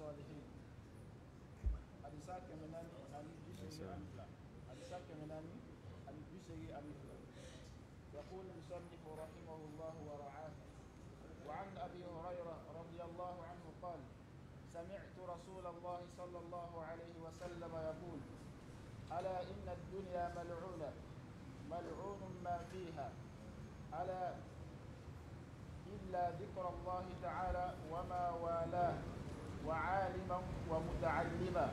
الصالحين alisake menani alibishayi alifla alisake menani alibishayi alifla يقول المصنف رحمه الله ورعاه وعن ابي هريره رضي الله عنه قال سمعت رسول الله صلى الله عليه وسلم يقول الا ان الدنيا ملعونه ملعون ما فيها الا الا ذكر الله تعالى وعالما ومتعلما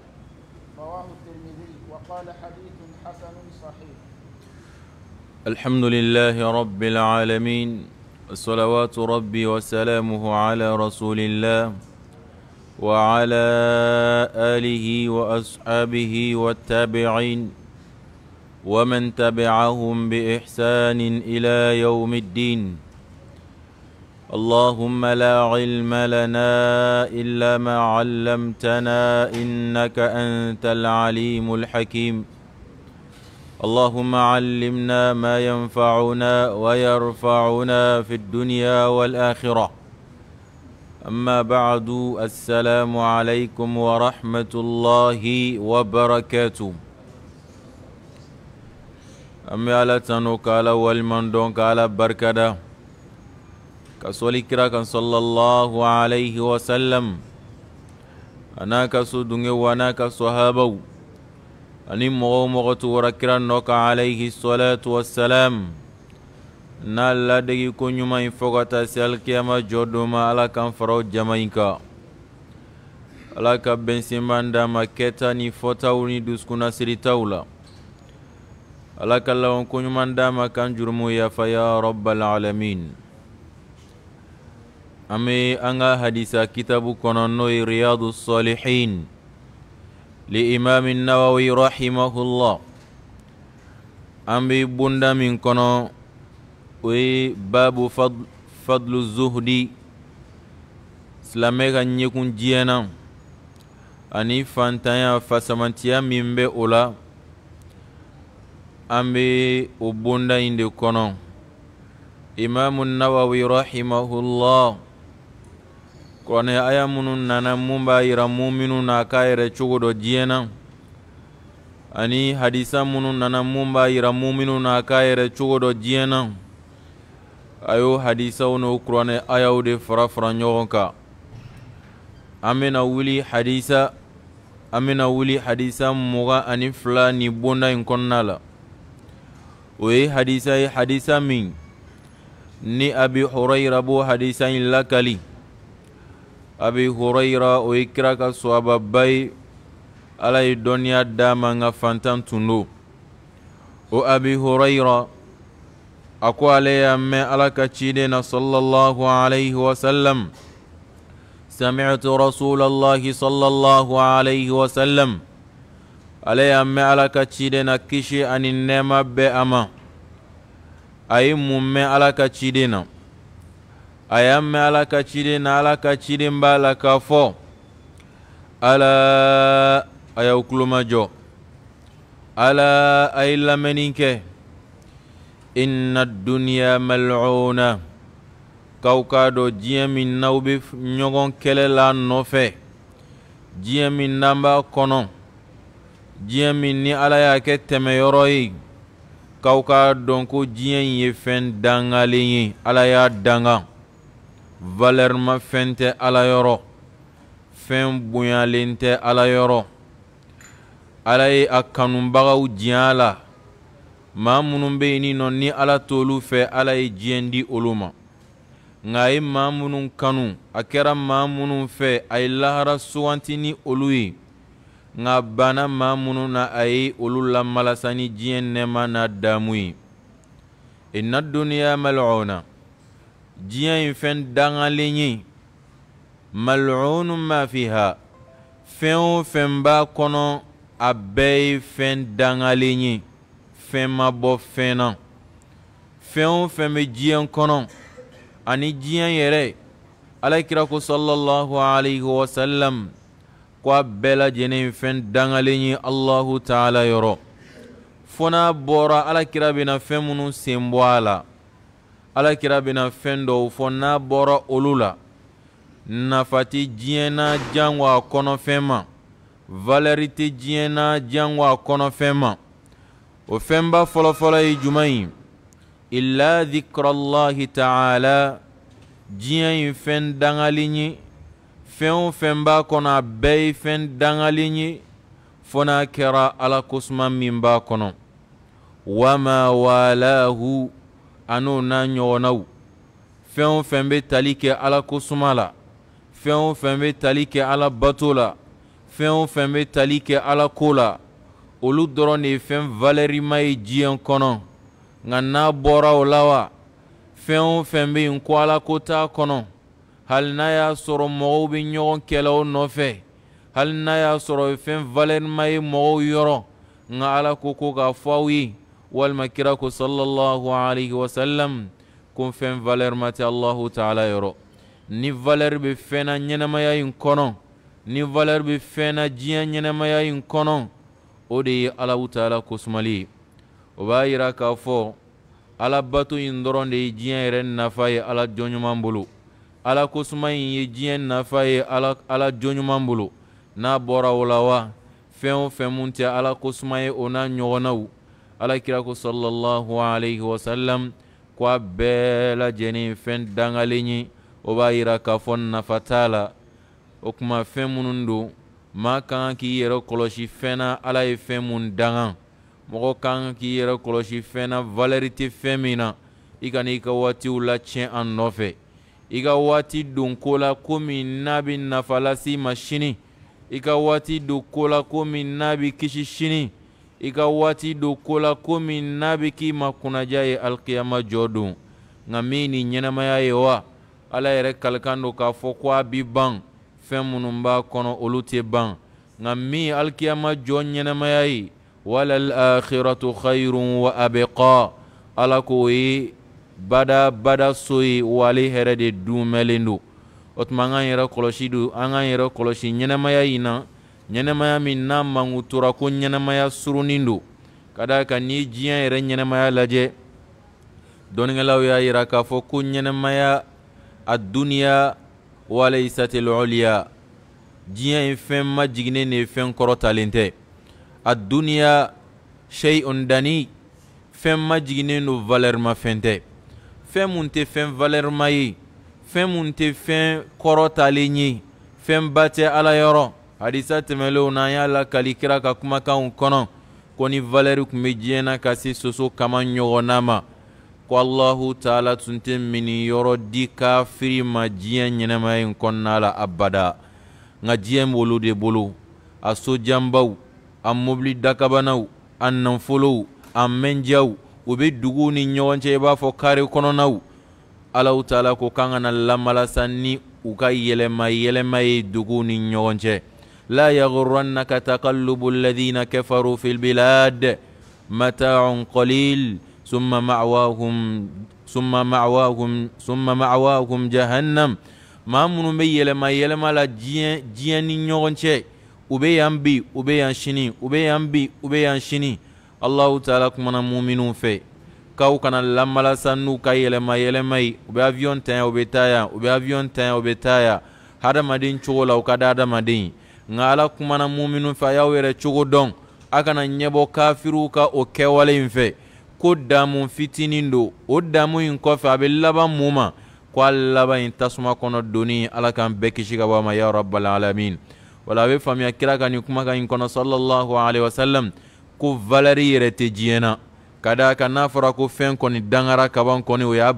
رواه الترمذي وقال حديث حسن صحيح الحمد لله رب العالمين صلوات ربي وسلامه على رسول الله وعلى آله وأصحابه والتابعين ومن تبعهم بإحسان إلى يوم الدين اللهم لا علم لنا إلا ما علمتنا إنك أنت العليم الحكيم اللهم علمنا ما ينفعنا ويرفعنا في الدنيا والآخرة أما بعد السلام عليكم ورحمة الله وبركاته أمي على تنوك على والمندونك على بركده kasolikira kan sallallahu alayhi wa sallam a n'a ka so dungew a n'a ka sahabaw ani mɔgɔ o mɔgɔ tugura kira nɔ kan alayhi salatu wassalam n'a ladegi ko ɲuman in fɔ ka taa se alikiyama jɔ don ma ala kan faraw jama in kan ala ka bɛnsenban d'a ma kɛta ni fɔtaw ni dusukunnasiritaw la ala ka laban koɲuman d'a ma kan jurumu yafa ya rabbal alamin an be an ka hadisa kitabu kɔnɔ n'o ye riyadu salihin li imami nawawi rahimahullah an be bonda min kɔnɔ o ye babu fadl, fadlu zuhdi silamɛ ka ɲɛkun diɲɛna ani fantanya fasamantiya min bɛ o la an bɛ o bonda in de kɔnɔ imamu nawawi rahimahullah kone aya munu nana mun b'a yira muminu na k'a yɛrɛ cogo dɔ diɲɛna ani hadisa munu nana mun b'a yira muminu na k'a yɛrɛ cogo dɔ diɲɛna a y'o hadisaw n'o kuranɛ ayaw de fara fara ɲɔgɔn ka an bena wuli hadisa an bena wuli hadisa mugan ani fila ni bonda yi kɔnɔna la o ye hadisa ye hadisa min ni abi hurayira b'o hadisa yi lakali abi hurayra o ye kira ka sɔhaba ye ala ye dɔnniya d'a ma fantan tun do o abi hurayra a ko ale y'a mɛn ala ka ciden na sallallahu alayhi wasallam sami'tu rasulallahi sallallahu alayhi wasallam ale y'a mɛn ala ka ciden na kisi ani nɛɛma bɛɛ a ma a ye mun mɛn ala ka ciden a ye an mɛn ala ka ciden na ala ka ciden b'a la k'a fɔ ala a y'aw kulomajɔ ala a ye lamɛnnin kɛ inna duniya mal'una k'aw k'a dɔ diɲɛ min n'aw bɛ ɲɔgɔn kɛlɛ la a nɔfɛ diɲɛ min n'an b'a kɔnɔ diɲɛ min ni ala y'a kɛ tɛmɛyɔrɔ ye k'aw k'a dɔn ko diɲɛ in ye fɛn dangalen ye ala y'a danga. valɛrima fɛn tɛ ala yɔrɔ fɛn bonyalen tɛ ala yɔrɔ ala ye a kanubagaw diɲɛ a la maa minnu bɛ yen nɔ ni ala t'olu fɛ ala ye diɲɛ di olu ma nka a ye maa minnu kanu a kɛra maa minnu fɛ a ye lahara suganti ni olu ye nka a banna maa minnu na a ye olu lamalasa ni diɲɛ nɛɛma n'a damu ye inna duniya mal'una diɲɛ ye fɛn dangalen ye mal'unu ma fiha fɛn o fɛn b'a kɔnɔ a bɛɛ ye fɛn dangalen ye fɛn ma bɔ fɛn na fɛn o fɛn bɛ diɲɛ kɔnɔ ani diɲɛ yɛrɛ alakira ko sallallahu alayhi wa sallam ko a bɛɛ lajɛlen ye fɛn dangalen ye alahu taala yɔrɔ fo n'a bɔra alakira bɛna fɛn minnu sen bɔ a la. alakira bena fɛn dɔw fɔ n'a bɔra olu la nafa tɛ diɲɛ na jango a kɔnɔfɛn ma valɛri tɛ diɲɛ na jango a kɔnɔfɛn ma o fɛnba fɔlɔfɔlɔ ye juman ye illa dhikrallahi taala diɲɛ ye fɛn dangali ye fɛn o fɛn b'a kɔnɔ a bɛɛ ye fɛn dangali ye fo n'a kɛra ala kosuma min b'a kɔnɔ wama walahu an'o n'a ɲɔgɔnnaw fɛn o fɛn bɛ tali kɛ ala kosuma la fɛn o fɛn bɛ tali kɛ ala bato la fɛn o fɛn bɛ tali kɛ ala ko la olu dɔrɔn de ye fɛn valɛrima ye diɲɛ kɔnɔ nka n'a bɔra o la wa fɛn o fɛn bɛ yen ko ala ko t'a kɔnɔ hali n'a y'a sɔrɔ mɔgɔw bɛ ɲɔgɔn kɛlɛ o nɔfɛ hali n'a y'a sɔrɔ fɛn valɛrima ye mɔgɔw yɔrɔ nka ala ko ko k'a fɔ aw ye walima kira ko alayhi wa sallam kun fɛn valɛr ma tɛ allahu taala yɔrɔ ni valɛr be fɛnna ɲɛnamaya in kɔnɔ ni valɛr be fɛnna diɲɛ ɲɛnamaya in kɔnɔ o de ye alahu taala kosumali ye o b'a yira k'a fɔ ala bato in dɔrɔn de ye diɲɛ yɛrɛ nafa ye ala jɔnɲuman bolo ala kosuma in ye jiɲɛ nafa ye ala, ala jɔnɲuman bolo n'a bɔra o la wa fɛn o fɛn mun tɛ ala kosuma ye o n'a ɲɔgɔnnaw alakirako sɔlɔlɔhu alayhi wa salam ko a bɛɛ lajɛlen fɛn dangalen ye o b'a yira k'a fɔ nafa t'a la o kuma fɛn minnu don maa ka kan k'i yɛrɛ kɔlɔsi fɛn na ala ye fɛn mun danga mɔgɔ ka kan k'i yɛrɛ kɔlɔsi fɛn na valɛri tɛ fɛn min na i kana i ka waatiw latiɲɛ a nɔfɛ i ka waati don ko la ko min n'a bɛ nafa lase i ma sini i ka waati don ko la ko min n'a bɛ kisi sini i ka waati don ko la n'a be k'i ma kunnaja ye alikiyama jɔ don nka min ni ɲɛnamaya ye wa ala yɛrɛ kalikan do k'a fɔ ko a bi ban fɛn minnu b'a kɔnɔ olu tɛ ban nka min alikiyama jɔ ɲɛnamaya ye walal'akhiratu khayrun wa abeqa ala k'o ye bada bada so ye waale hɛrɛ de dumɛlen do o tuma an k'an yɛrɛ kɔlɔsi do an k'an yɛrɛ kɔlɔsi ɲɛnamaya yi na ɲɛnɛmaya min n'a mangutora ko ɲɛnɛmaya surunin do ka da ka n'i diɲɛ yɛrɛ ɲɛnɛmaya lajɛ dɔnikɛlaw y'a yira k'a fɔ ko ɲɛnɛmaya a duniya walaisatil uliya diɲɛ ye fɛn majiginen de ye fɛn kɔrɔtalen tɛ a duniya sheyun ondani fɛn majiginen do fɛn tɛ fɛn mun tɛ fɛn valɛrma ye fɛn mun tɛ fɛn kɔrɔtalen ye fɛn ba tɛ ala yɔrɔ hadisa tɛmɛlenw n'an y'a lakali kira ka kumakanw kɔnɔ ko ni valɛri tun be diɲɛna ka se soso kama ɲɔgɔnna ma ko allahu taala tun tɛ miniyɔrɔ di kafiri ma diɲɛ ɲɛnɛmaye kɔnna la abada nka diɲɛ wolo de bolo a sojanbaw a mobili dakabanaw a nanfolow a mɛnjaw u be duguw ni ɲɔgɔncɛ i b'a fɔ kare kɔnɔnaw alahu taala ko kan ka na lamalasa e ni u ka yɛlɛma yɛlɛma ye duguw ni ɲɔgɔncɛ لا يغرنك تقلب الذين كفروا في البلاد متاع قليل ثم معواهم ثم معواهم ثم معواهم جهنم ما من ميل ما يلما لا جيان نيوغنشي وبي امبي وبي انشني وبي امبي وبي انشني الله تعالى كمنا مؤمنون في كاو كان لما لا سنو كايل ما يلما اي وبي افيون تان وبي وبي افيون تان وبي هذا مدين تشولا وكذا هذا مدين nka ala kumana muminu fɛ a y'aw yɛrɛ cogo dɔn a kana ɲɛbɔ kafiriw ka o kɛwale in fɛ ko damu fitinin do o damu yi kɔfɛ a be laban mun ma ko a laban in tasuma kɔnɔ doni ala k'an bɛɛ kisi ka bɔ ma ya rabbal alamin wala a be faamiya kira ka nin kumakan in kɔnɔ sallallahu alaihi wasallam ko valɛri yɛrɛ tɛ diɲɛ ka daa ka n'a fɔra ko fɛn kɔni dangara kaban kɔni o y'a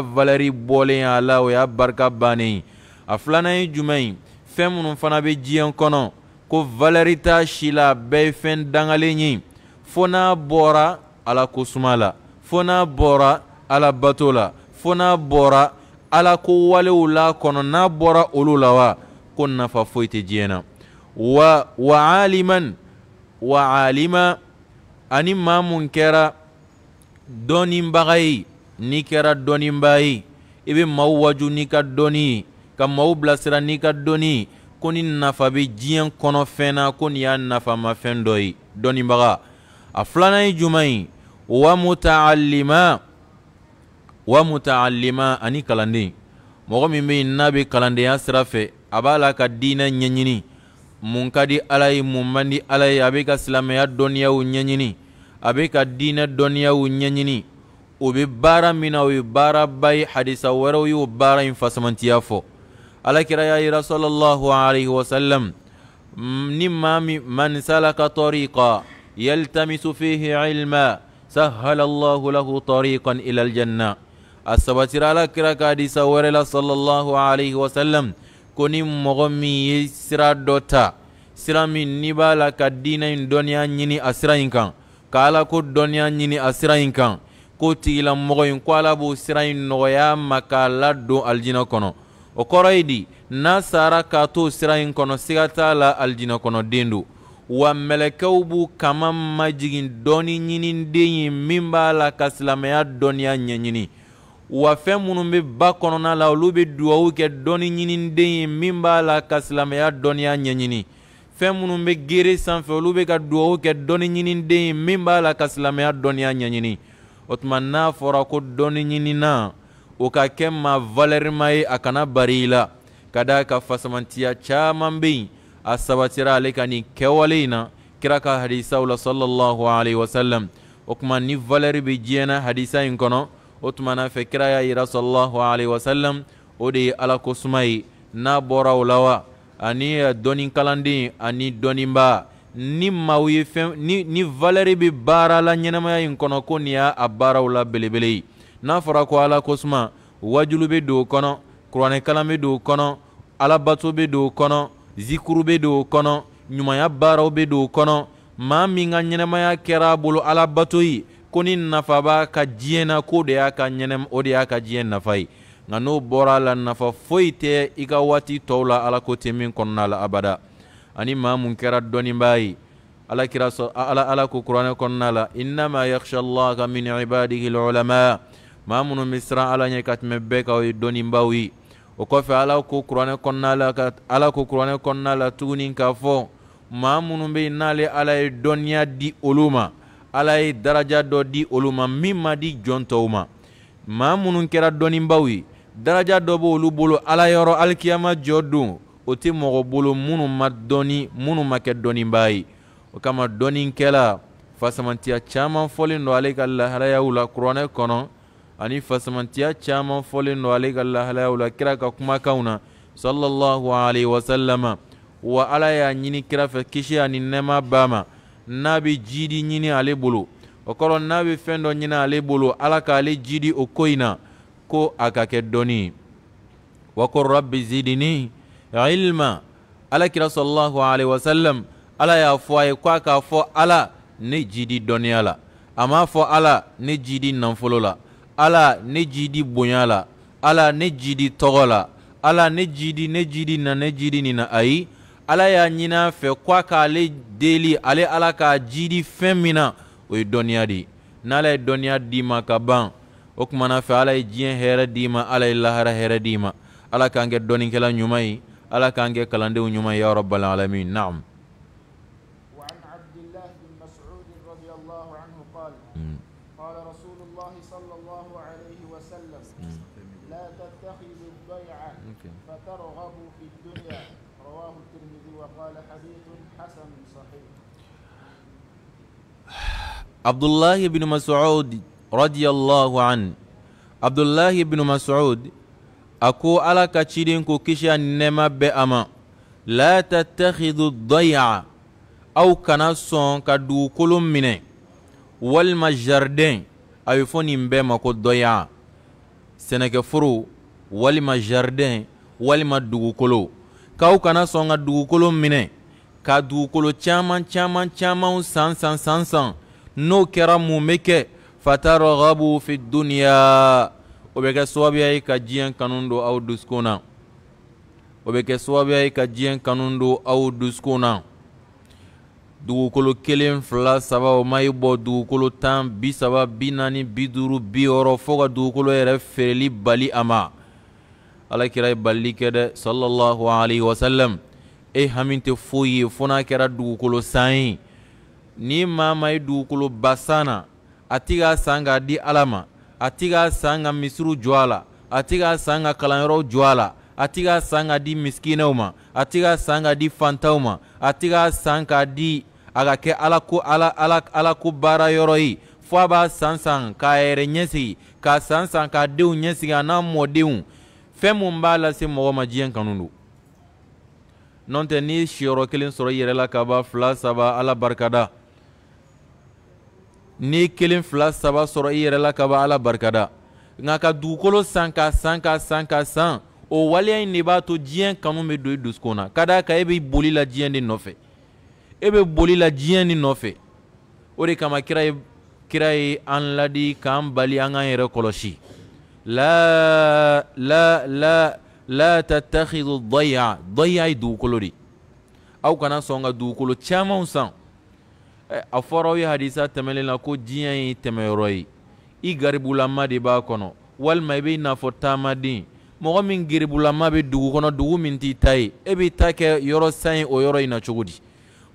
valɛri bɔlen a la o y'a barika bannen a filana ye jumɛn ye fɛn minnu fana bɛ diɲɛ kɔnɔ ko valeri t'a si la bɛɛ ye fɛn dangalen ye fo n'a bɔra ala ko suma la fo n'a bɔra ala bato la fo n'a bɔra ala ko walew la kɔnɔ n'a bɔra olu la wa ko nafa foyi tɛ diɲɛ na wa wa aliman wa alima ani maa mun kɛra dɔɔninbaga ye n'i kɛra dɔɔninbaa ye i bɛ maaw waju n'i ka dɔɔnin ye ka maw bilasira n'i ka dɔnni ko ni nafa be diɲɛ fɛn na ko ni y'a nafamafɛn dɔ ye dɔnibaga a filanan ye juman ye wa mutaalima wa mutaalima ani kalanden mɔgɔ min be yen n'a be kalandenya sira fɛ a b'a la ka diinɛ ɲɛɲini mun ka di ala ye mun man di ala ye a be ka silamaya dɔnniyaw ɲɛɲini a be ka diinɛ dɔnniyaw ɲɛɲini o be baara min na o ye baaraba ye hadisa wɛrɛw y'o baara ɲi fasamantiya fɔ الكرايا رسول الله عليه وسلم مما من سلك طريقا يلتمس فيه علما سهل الله له طريقا إلى الجنة السبتر على كراكا دي سورلا صلى الله عليه وسلم كوني مغمي سرا دوتا سرا من نبالا كدين دنيا نيني أسرين كان كالا كو دنيا نيني أسرين كان كو تيلا مغين كوالا بو سرين نغيا مكالا دو الجنة كنو o kɔrɔ ye di n'a sara k'a to sira in kɔnɔ siga t'a la alijinɛ kɔnɔden do wa mɛlɛkɛw b'u kama majigin dɔɔni ɲiniden ye min b'a la ka silamaya dɔnniya ɲɛɲini wa fɛn minnu bɛ ba kɔnɔna la olu bɛ duwawu kɛ dɔɔni ɲiniden ye min b'a la ka silamaya dɔnniya ɲɛɲini fɛn minnu bɛ gere sanfɛ olu bɛ ka duwawu kɛ dɔɔni ɲininden ye min b'a la ka silamaya dɔnniya ɲɛɲini o tuma n'a fɔra ko dɔɔni ɲinina o ka kɛ ma valɛrima ye a kana bari i la ka da ka fasamantiya caaman be yen a sabatira ale ka nin kɛwale na kira ka hadisaw la salallahu alaihi wasallam o kuma ni valɛri be diɲɛna hadisa yi kɔnɔ o tumana fɛ kira y'a yira salallahu alaihi wasallam o de ye ala kosuma ye n'a bɔra la wa ani kalanden ani dɔnniba ni maw ye fɛn ni, ni valɛri be baara la ɲɛnamaya in kɔnɔ ko nin y'a a baaraw la belebele ye n'a fɔra ko ala kosuma wajulu be do o kɔnɔ kuranɛkalan be do o kɔnɔ alabato be do o kɔnɔ zikuru be do o kɔnɔ ɲumanya baaraw be do o kɔnɔ ma min ka ɲɛnɛmaya kɛra a bolo alabato ye ko ni nafaba ka diɲɛna ko de y'a ka ɲɛnɛma o de y'a ka diɲɛ nafa ye nka n'o bɔra a la nafa foyi tɛ i ka waati tɔw la ala ko tɛ min kɔnɔna la abada ani ma mun kɛra dɔnniba ye alakira sɔ ala ala ko kuranɛ kɔnɔna la innama yakhsha allaha min ibadihi lulamaa ma minnu bɛ siran ala ɲɛ ka tɛmɛ bɛɛ kan o ye dɔnnibaw ye o kɔfɛ ala ko kuranɛ kɔnɔna la ka ala ko kuranɛ kɔnɔna la tuguni k'a fɔ ma minnu bɛ n'ale ala ye dɔnniya di olu ma ala ye daraja dɔ di olu ma min ma di jɔn tɔw ma maa minnu kɛra dɔnibaw ye daraja dɔ b' olu bolo ala yɔrɔ alikiyama jɔ don o tɛ mɔgɔ bolo minnu ma dɔɔni minnu ma kɛ dɔnnibaa ye o kama dɔnnikɛla fasamatiya caman fɔlen don ale ka laharayaw la kuranɛ kɔnɔ ani fasamantiya caman fɔlen do ale ka lahalayaw la kira ka kumakanw na sallallahu alaihi wasallama wa ala y'a ɲini kira fɛ kisi ani nɛɛma b'a ma n'a be jidi ɲini ale bolo o kɔrɔ n'a be fɛn dɔ ɲini ale bolo ala k'ale jidi o ko na ko a ka kɛ dɔɔni wa ko rabbi zidini ilma ala kira sallallahu alaihi wasallam ala y'a fɔ a ye ko a k'a fɔ ala ne jidi dɔnniya la a m'a fɔ ala ne jidi nanfolo la ala ne jidi bonya la ala ne jidi tɔgɔ la ala ne jidi ne jidi na ne jidi nin na ayi ala y'a ɲini a fɛ ko a k'ale deli ale ala ka jidi fɛn min na o ye dɔnniya de ye n'ala ye dɔnniya d'i ma ka ban o kumana fɛ ala ye diɲɛ hɛrɛ d'i ma ala ye lahara hɛrɛ d'i ma ala k'an kɛ dɔnnikɛla ɲuman ye ala k'an kɛ kalandenw ɲuman ye ya rabbal alamin na'am قال حديث حسن صحيح عبد الله بن مسعود رضي الله عنه عبد الله بن مسعود أكو على كتشيرين كوكيشا نما بأما لا تتخذ الضيعة أو كناسون كدوكل منه walima jaridɛn a bɛ fɔ nin bɛɛ ma ko dɔya sɛnɛkɛforo walima k'aw kana sɔn ka dugukolo minɛ ka dugukolo caaman caaman caamanw san san san san n'o kɛra mun be kɛ fataragabu fi duniya o bɛ kɛ sababuya ye ka diɲɛ kanu don aw dusukun na o bɛ kɛ sababuya ye ka jiɲɛ kanu don aw dusukun na dugukolo kelen fila saba o ma i bɔ dugukolo tan bi saba bi naani bi duuru bi wɔɔrɔ fo ka dugukolo yɛrɛ feereli bali a ma ala kira balli balili kɛ dɛ alaihi wasalam e eh, hami tɛ foyi ye fo n'a kɛra dugukolo san ye ni ma ye dugukolo basan na a ti k'a san k'a di ala ma a ti k'a san ka misiriw jɔ a la a ti k'a san ka kalanyɔrɔw jɔ a la a ti k'a san ka di misikinɛw ma a ti k'a san ka di fantanw ma a ti k'a san k'a di a ka kɛ ala ko ala ala ala ko baara yɔrɔ ye fo a b'a san san k'a yɛrɛ ɲɛsigi k'a san san k'a denw ɲɛsigi a n'a mɔdenw fɛn mun b'a lase mɔgɔ ma diɲɛ kanu do nɔn tɛ n'i siyɔrɔ kelen sɔrɔ i yɛrɛ la ka ban fila saba ala barikada n'i kelen fila saba sɔrɔ i yɛrɛ la ka ban ala barikada nka ka dugukolo san ka san ka san ka san o waleya in de b'a to diɲɛ kanu bɛ don i dusukun na ka d'a kan e bɛ boli la diɲɛ de nɔfɛ e bɛ boli la diɲɛ de nɔfɛ o de kama kira ye kira ye an ladi k'an bali an k'an yɛrɛ kɔlɔsi la la la la tattakhidhu dhaya dhaya ye dugukolo de aw kana sɔn ka dugukolo caamanw san a fɔra aw ye hadisa tɛmɛlen la ko diɲɛ ye tɛmɛyɔrɔ ye i garibulama de b'a kɔnɔ walima i b'i n'a fɔ taamaden mɔgɔ min geribulama bɛ dugu kɔnɔ dugu min t'i ta ye e b'i ta kɛ yɔrɔ san ye o yɔrɔ in na cogo di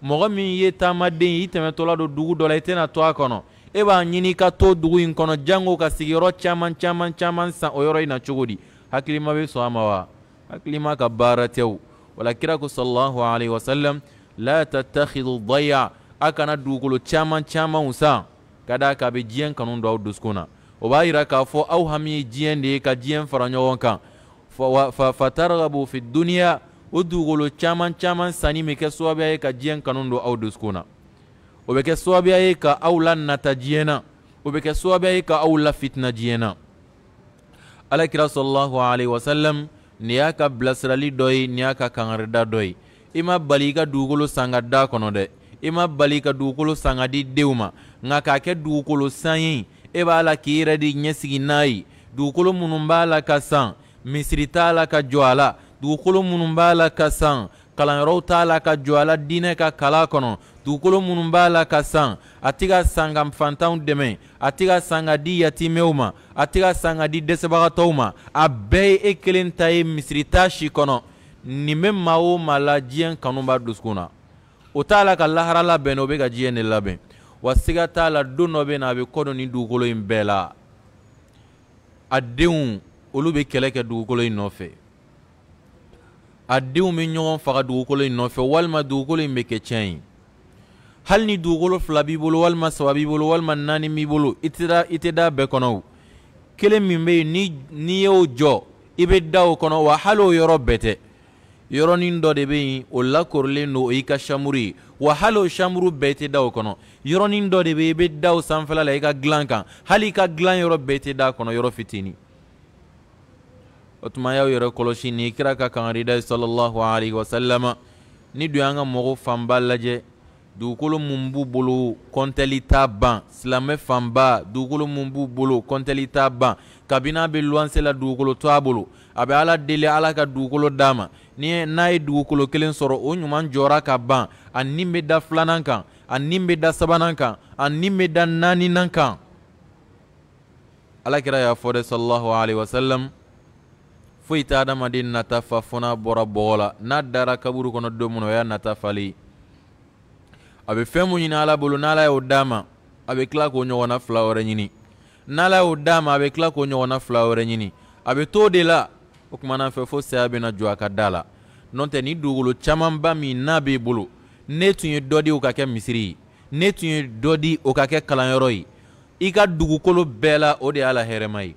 mɔgɔ min ye taamaden ye i tɛmɛtɔla don dugu dɔ la i tɛna to a kɔnɔ e b'a ɲini ka to dugu in kɔnɔ jango ka sigiyɔrɔ caaman caman caman san o yɔrɔ in na cogo di hakilima be sɔn a ma wa hakilima ka baara tɛ wala kira ko salallahu alaihi wasalam la tatakhidu daya a kana dugukolo caaman caamanw san ka daa ka be bɛ kanu don aw dusukun na o b'a yira k'a fɔ aw hami ye diɲɛ de ye ka diɲɛ fara ɲɔgɔn kan fataragabu fi duniya o dugukolo caaman caman sani min kɛ sababuya ye ka diɲɛ kanu don aw dusukun na o ɓe ke sowabiya ye ka aw la nata jiyena o ɓe ke sowabiya ye ka aw la fitina jiyena ala kira salallahu alayhi wasallam ni y'a ka bilasirali dɔ ye ni y'a ka kangarida dɔ ye i ma bali i ka dugukolo sanga da kɔnɔ dɛ i ma bali i ka dugukolo sanga di deenw ma nka k'a kɛ dugukolo san ye e b'a la k'i yɛrɛ di ɲɛsigi n'a ye dugukolo minnu b'a la ka san misiri t'a la ka jɔ a la dugukolo minnu b'a la ka san kalanyɔrɔw t'a la ka jɔ a la diinɛ ka kala kɔnɔ dugukolo minnu b'a la ka san a tɛ ka san ka fantanw dɛmɛ a tɛ ka san ka di yatimɛw ma a tɛ ka san ka di dɛsɛbagatɔw ma a bɛɛ ye e kelen ta ye misirita si kɔnɔ nin bɛ maa o maa la diɲɛ kanu b'a dusukun na o t'a la ka lahara labɛn o bɛ ka diɲɛ de labɛn wa siga t'a la don dɔ bɛ na a bɛ kɔdɔn nin dugukolo in bɛɛ la a denw olu bɛ kɛlɛ kɛ dugukolo in nɔfɛ a denw bɛ ɲɔgɔn faga dugukolo in nɔfɛ walima dugukolo in bɛ kɛ tiɲɛ ye hali ni dugukolo fila b'i bolo walima saba b'i bolo walima naani b'i bolo i tɛ da bɛɛ kɔnɔ o kelen min bɛ yen ni n'i y'o jɔ i bɛ da o kɔnɔ wa hali o yɔrɔ bɛɛ tɛ yɔrɔnin dɔ de bɛ yen o lakorolen don o y'i ka samuru ye wa hali o samuru bɛɛ tɛ da o kɔnɔ yɔrɔnin dɔ de bɛ yen i bɛ da o sanfɛla la i ka dilan kan hali i ka dilan yɔrɔ bɛɛ tɛ da a kɔnɔ yɔrɔ fitinin o tuma y'aw yɛrɛ kɔlɔsi ni kira ka kangarida ye sɔlɔlɔhu alayhi wa salama ni dun y'an ka mɔgɔ fanba lajɛ dugukolo mun b'u bolo kɔntɛli t'a ban silamɛ fanba dugukolo mun b'u bolo kɔntɛli ban kabini a bɛ luwanse la dugukolo to a bolo a bɛ ala deli ala ka dugukolo d'a ma ni n'a ye dugukolo kelen sɔrɔ o ɲuman jɔra ka ban a nin da filanan kan a nin bɛ da sabanan kan a nin be da naaninan kan alakira y'a fɔ dɛ sɔlɔlahu alayhi wa foyi t adamaden nata fa fo bɔra bɔgɔ la n'a dara kaburu kɔnɔ don min o y'a natafali a be fɛn mun ɲini ala bolo n'ala y'o d'a ma a be kila k'o ɲɔgɔnna fila wɛrɛ ɲini n'ala y'o d'a ma a be kila k'o ɲɔgɔnna fila wɛrɛ ɲini a be t'o de la o kumana fɛ fo saya bena jɔ a ka da la n'o tɛ ni dugukolo camanba min n'a b'i bolo ne tun ye dɔ di o ka kɛ misiri ye ne tun ye dɔ di o ka kɛ kalanyɔrɔ ye i ka dugukolo bɛɛ la o de y'a la hɛrɛma ye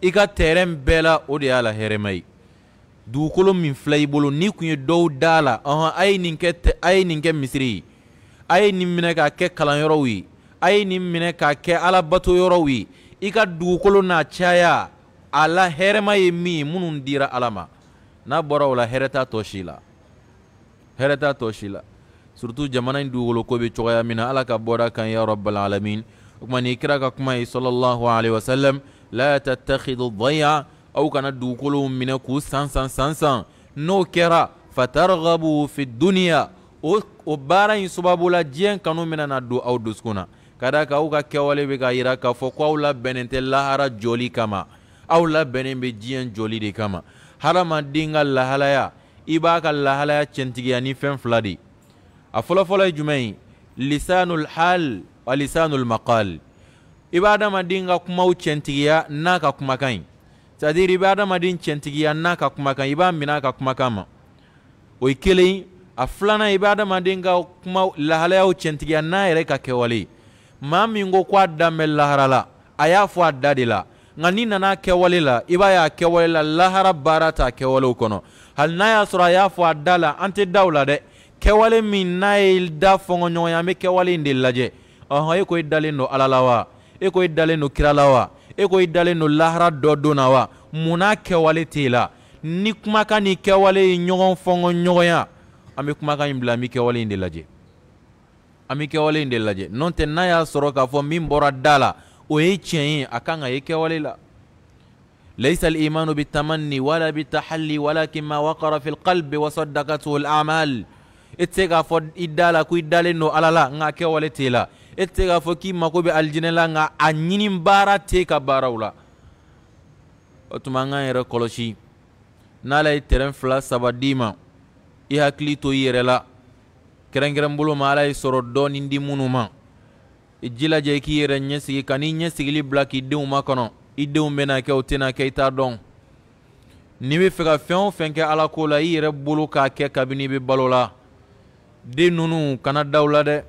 i ka tɛrɛn bɛɛ la o de y'a la hɛrɛma ye dugukolo min filɛ i bolo n'i kun ye dɔw d'a la ɔhɔn a a ye nin kɛ misiri ye a ye nin minɛ k'a kɛ kalanyɔrɔw ye a ye nin minɛ k'a kɛ alabato yɔrɔw ye i ka dugukolo n'a caya a la hɛrɛma ye min ye minnu dira ala ma n'a bɔra o la hɛrɛ t'a tɔ si la hɛrɛ t'a tɔ si la surutu jamana in dugukolo ko bɛ cogoya min na ala ka bɔra kan ya rabbal alamin o tuma nin kira ka kuma ye sallallahu alaihi wasallam la tattakhidu dhaya aw kana dugukolow minɛ k'u san san san san n'o kɛra fatarghabu fi dunya o baara in sababula diɲɛ kanu bɛna na don aw dusukun ka da ka aw ka kɛwale be ka yira k'a fɔ ko aw labɛnnen tɛ lahara jɔli kama aw labɛnnen be diɲɛ jɔli de kama hadamaden ka lahalaya i b'a ka lahalaya cɛntigiya ni fɛn fila de a fɔlɔfɔlɔ ye juman ye lisanul hal wa lisanul maqal i b'a adamaden ka kumaw cɛntigiya n'a ka kumakan ye c'est i b'a adamaden cɛntigiya n'a ka kumakan i b'a mina ka kumakan ma o ye kelen a filana i bɛ adamaden ka kuma lahalayaw cɛntigiya n'a yɛrɛ ka kɛwale ma min ko k'a dan bɛ laharala a y'a fɔ a da de la nka n'i nana kɛwale la i b'a y'a kɛwale la lahara baara t'a kɛwalew kɔnɔ hali n'a y'a sɔrɔ a y'a fɔ a da la an tɛ daw la dɛ kɛwale min n'a ye da fɔngɔ ye an be kɛwale de lajɛ ɔhɔn e ko i dalen don ala la wa e ko i dalen don kira la wa e ko i dalen don lahara dɔ don na wa mun n'a kɛwale t'e la ni kumaka ni kɛwale ye ɲɔgɔn fɔngɔ ɲɔgɔnya an bɛ kumakan in bila an bɛ kɛwale de lajɛ an bɛ kɛwale de lajɛ n'o tɛ n'a y'a sɔrɔ k'a fɔ min bɔra da la o ye tiɲɛ ye a kan ka ye kɛwale la laisal imanu bi tamanni wala bi tahalli walakin ma waqara fil qalbi wa saddaqatu i tɛ se k'a fɔ i da la ko i dalen don ala la nka kɛwale t'e la e tɛ se k'a fɔ k'i mago bɛ alijinɛ la nka a ɲini baara t'e ka baaraw la o tuma an k'an yɛrɛ kɔlɔsi n'ala ye tɛrɛn fila saba d'i ma i hakili to i yɛrɛ la kɛrɛnkɛrɛn bolo ma ala ye sɔrɔ dɔɔni di minnu ma i jilaja i k'i yɛrɛ ɲɛsigi ka n'i ɲɛsigili bila k'i denw makɔnɔ i denw bena kɛ o tɛna kɛ i t'a dɔn n'i be fɛ ka fɛɛn o fɛn kɛ ala ko la i yɛrɛ bolo k'a kɛ kabini i be balo la den kana daw la dɛ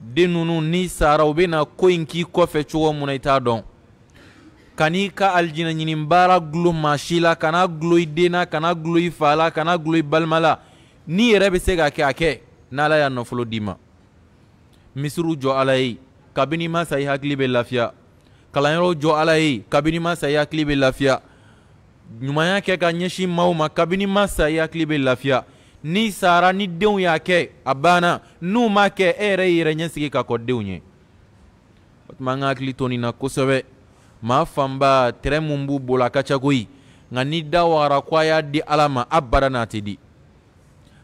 den nunu n'i sara u bena ko in k'i kɔfɛ cogo mun na i t'a dɔn kan'i ka alijina baara gulo maa la kana gulo i den kana gulo i fa la kana gulo i balima la n'i yɛrɛ be se ka kɛ a kɛ n'ala y'a nɔfolo d'i ma misiriw jɔ ala ye kabini ma sa i hakili be lafiya kalanyɔrɔw jɔ ala ye kabini ma sa i hakili be lafiya ɲumanya kɛ ka ɲɛsi maw ma kabini ma sa i hakili be lafiya n'i sara ni denw y'a kɛ a banna n'u m'a kɛ e yɛrɛ y'i yɛrɛ ɲɛsigi ka kɔ denw ye o tuma an ka hakili to na kosɛbɛ ma fanba tɛrɛ mun b'u bolo a ka ca koyi nka ni da wagara ko a y'a di ala ma abada n'a tɛ di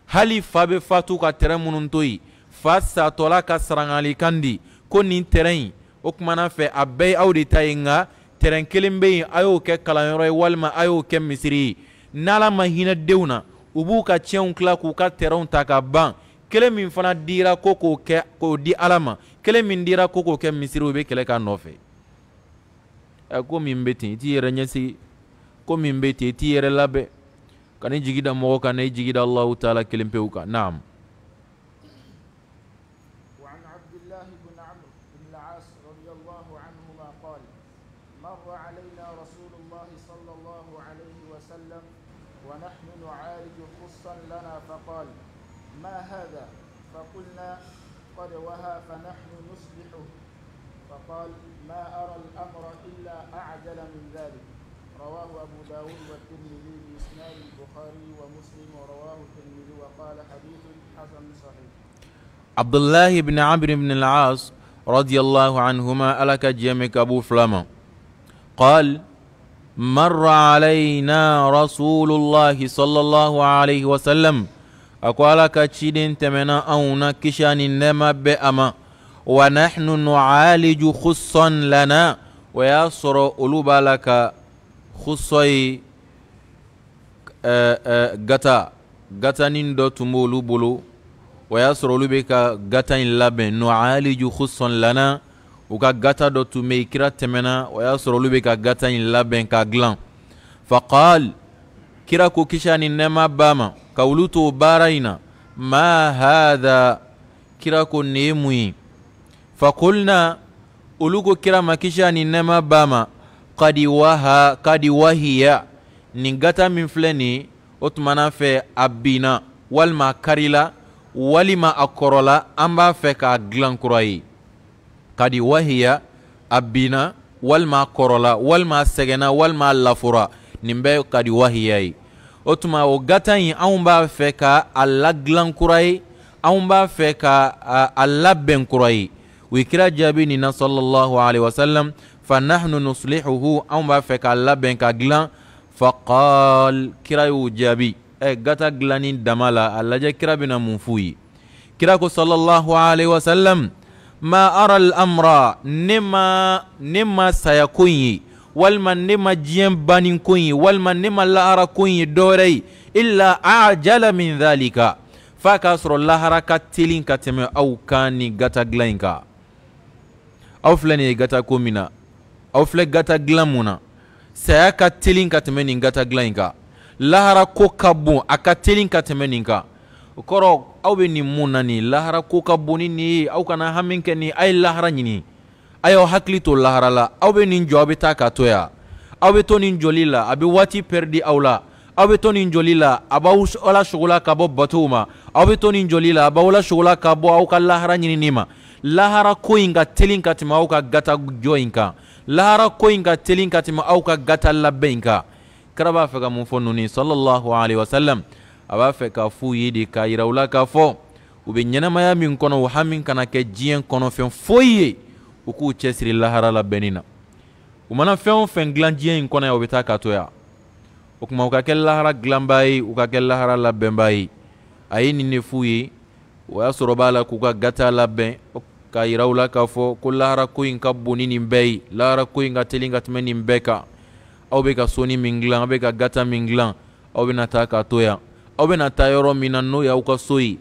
hali fa bɛ fatu ka tɛrɛ minnu to yen fa satɔla ka sarangalikan di ko nin tɛrɛn in o kumana fɛ a bɛɛ ye aw de ta ye nka tɛrɛ kelen bɛ yen a y'o kɛ kalanyɔrɔ ye walima a y'o kɛ misiri ye n'ala ma hinɛ denw na u b'u ka tiɲɛw tila k'u ka tɛrɛnw ta ka ban kelen min fana dira ko k'o kɛ k'o di ala ma kelen min dira ko k'o kɛ misiri u bɛ kɛlɛ k'a nɔfɛ a ko min be ten i t'i yɛrɛ ɲɛsigi ko min be ten i t'i yɛrɛ labɛn ka jigi da mɔgɔ kan na i jigi da allahu taala kelen pewu kan naam عبد الله بن عمرو بن العاص رضي الله عنهما ألك جيمك أبو فلما قال مر علينا رسول الله صلى الله عليه وسلم أقولك كتشيد تمنا أو كشان نما بأما ونحن نعالج خصا لنا ويصر ألوب لك خصي آه، آه، غتا غتا نندو تمولو بلو o y'a sɔrɔ olu bɛ ka gata in labɛn nɔcaliju husɔn lana u ka gata dɔ tun bɛ yen kira tɛmɛna o y'a sɔrɔ olu bɛ ka gata in labɛn k'a dilan faqal kira ko kisa ni nɛɛma b'a ma ka olu to baara in na ma hada kira ko nin ye mun ye fakolina olu ko kira ma kisa ni nɛɛma b'a ma kadi waha kadi wahiya nin gata min filɛ nin o tumana fɛ a binna walima a karila walima a kɔrɔla an b'a fɛ k'a dilan kura ye ka di wahiya a binna walima a kɔrɔla walima a sɛgɛnna walima a lafura nin bɛɛ ka di wahiya ye o tuma o gata in anw b'a fɛ ka a ladilan kura ye anw b'a fɛ ka a labɛn kura ye u kira jaabi nin na sɔlɔlɔhu alayhi wa sallam fa nahnu nuslihuhu anw b'a fɛ k'a labɛn ka dilan faqaal kira y'o jaabi. Eh, gata glani dama la a lajɛ kira bena mun f'u ye kira ko salallahu alaihi wasalam ma ara lamra ne ma ne ma saya ko in ye walima ne ma diɲɛ banin ko in ye walima ne ma lahara ko ye dɔwɛrɛ ye illa ajala min dhalika f'a k'a sɔrɔ lahara ka telin ka tɛmɛ aw kan ni gata dilan in kan aw filɛ nin ye gata ko min na aw filɛ gata dilan mun na saya ka telin ka tɛmɛ nin gata dilan in lahara ko ka bon a ka telin ka tɛmɛ nin kan o kɔrɔ aw bɛ nin mun na nin lahara ko ka bon ni nin ye aw kana hami kɛ nin a ye lahara ɲini a y'aw hakili to lahara la aw bɛ nin jɔ aw bɛ taa k'a to yan aw bɛ to nin jɔli la a bɛ waati pɛridi aw la aw bɛ to nin jɔli la a b'aw lasogola ka bɔ batow ma aw bɛ to nin jɔli la a b'aw lasogola ka bɔ aw ka lahara ɲinini ma lahara ko in ka telin ka tɛmɛ aw ka gata jɔ in kan lahara ko in ka telin ka tɛmɛ aw ka gata labɛn in kan kira b'a fɛ ka mun fɔ nuni sallallahu alaihi wasallam a b'a fɛ k'a f'u ye de k'a yira u la k'a fɔ u bɛ ɲɛnamaya min kɔnɔ u hami kana kɛ diɲɛ kɔnɔfɛn foyi ye u k'u cɛsiri lahara labɛnni na u mana fɛn o fɛn dilan diɲɛ in kɔnɔ ya u bɛ taa ka to yan o tuma u ka kɛ lahara dilanbaa ye u ka kɛ lahara labɛnbaa ye a ye nin de f'u ye o y'a sɔrɔ b'a la k'u ka gata labɛn k'a yira u la k'a fɔ ko lahara ko in ka bon ni nin bɛɛ ye lahara ko in ka teli ka tɛmɛ nin bɛɛ kan aw be ka soni min gilan aw be ka gata min gilan aw bena taa k'a to yan aw bena ta yɔrɔ min na n'o y'aw ka so ye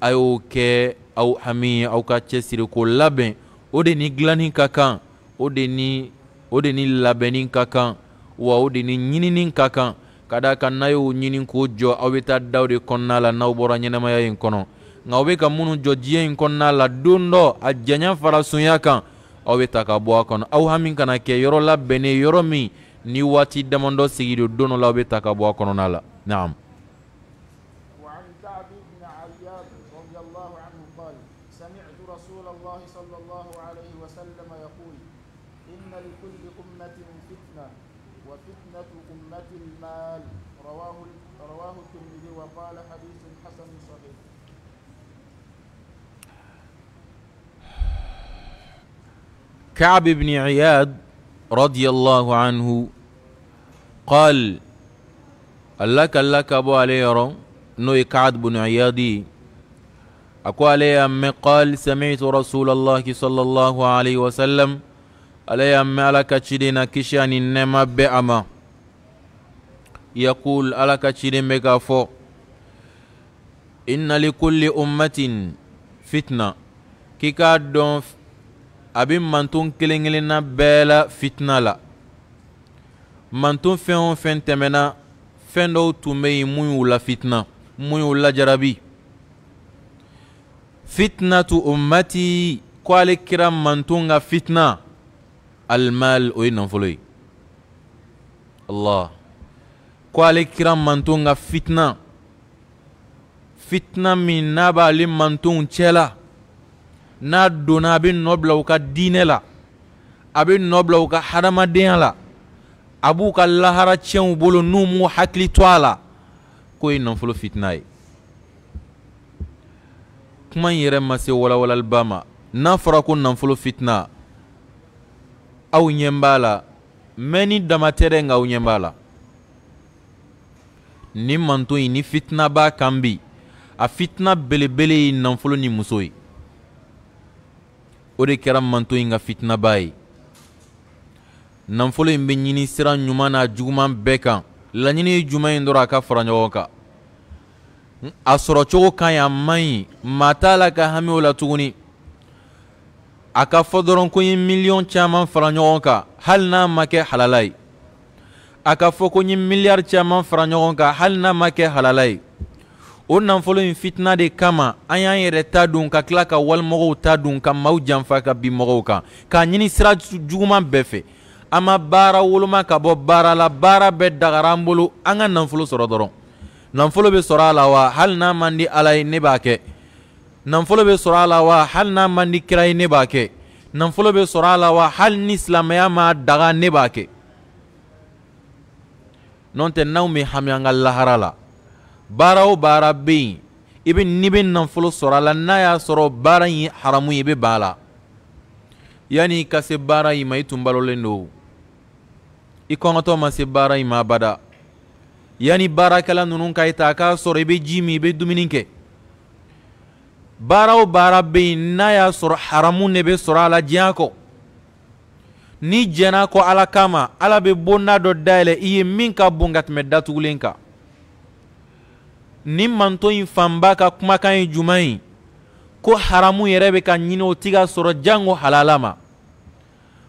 a y'o kɛ aw hami ye aw ka cɛsiri ko labɛn o de ni dilanni ka kan o de ni o de ni labɛnni ka kan wa o de ni ɲinini ka kan ka d'a kan n'a y'o ɲini k'o jɔ aw be ta daw de kɔnɔna la n'aw bɔra ɲɛnɛmaya yen kɔnɔ nka aw be ka minnu jɔ diɲɛ yen kɔnɔna la don dɔ a janya fara sonya kan aw be ta ka bɔ a kɔnɔ aw hami kana kɛ yɔrɔ labɛnne yɔrɔ min ni wati damandɔ sigido dono la beta ka bo ko nonala naam كعب بن عياد رضي الله عنه قال اللك اللك أبو علي نوي كعد بن عيادي أكو علي أمي قال سمعت رسول الله صلى الله عليه وسلم علي أمي على كتشدين كشان النما بأما يقول على كتشدين بكافو إن لكل أمة فتنة كي كادون a bɛ manton kelen kelenna bɛɛ la fitina la manton fɛn o fɛn tɛmɛna fɛn dɔw tun bɛ yen mun y'u la fitina mun y'u lajarabi fitina tu ummati ko ale kira manton ka fitina almal o ye nafolo ye allah ko ale kira manton ka fitina fitina min n'a b'ale mantonw cɛla n'a donna a bɛ nɔ bila u ka diinɛ la a bɛ nɔ bila u ka hadamadenya la a b'u ka lahara tiɲɛw bolo n'u m'u hakili to a la k'o ye nafolo fitina ye kuma in yɛrɛ ma se ba ma n'a fɔra ko nafolo fitina aw ɲɛ b'a la mɛnni dama tɛ dɛ nka aw ɲɛ b'a la ni manto in ni fitina b'a kan bi a fitina belebele ye nafolo ni muso ye o de kɛra manto in ka fitinaba ye nanfolo in be ɲini sira ɲuman n'a juguman bɛɛ kan laɲini ye juman ye dɔrɔ a ka fara ɲɔgɔn kan a sɔrɔ cogo ka ya man ɲi maa t'a la ka hami la tuguni a ka fɔ dɔrɔn ko ye miliyɔn caaman fara ɲɔgɔn kan hali n'a ma kɛ halala ye a ka fɔ ko ye miliyari caaman fara ɲɔgɔn kan hali n'a ma kɛ halala ye o nanfolo in fitina de kama an y'an yɛrɛ ta don ka tila ka walimɔgɔw ta don ka maw janfa ka bi mɔgɔw kan k'a ɲini sira juguman bɛɛ fɛ an ma baara woloma ka bɔ baara la baara bɛɛ dagara an bolo an ka nanfolo sɔrɔ dɔrɔn nanfolo be sɔrɔ a la wa hali n'a man di ala ye ne b'a kɛ nanfolo bɛ sɔrɔ a la wa hali n'a man di kira ye ne b'a kɛ nanfolo be sɔrɔ a la wa hali ni silamɛya ma daga ne b'a kɛ n'o tɛ n'anw hami an ka lahara la baara o baara bɛ yen i bɛ n'i bɛ nafolo sɔrɔ a la n'a y'a sɔrɔ baara in ye haramu ye i bɛ ban a la yanni i ka se baara in ma i tun balolen don i kɔngɔtɔ ma se baara in ma abada yanni baarakɛla ninnu ka i ta a k'a sɔrɔ i bɛ ji min i bɛ dumuni kɛ baara o baara bɛ yen n'a y'a sɔrɔ haramu de bɛ sɔrɔ a la diɲɛ kɔ n'i jɛnna kɔ ala kama ala bɛ bonda dɔ dayɛlɛ i ye min ka bon ka tɛmɛ datugulen kan ni manto in fanba ka kumakan ye juman ye ko haramu yɛrɛ be ka ɲini o ti sɔrɔ jango halala ma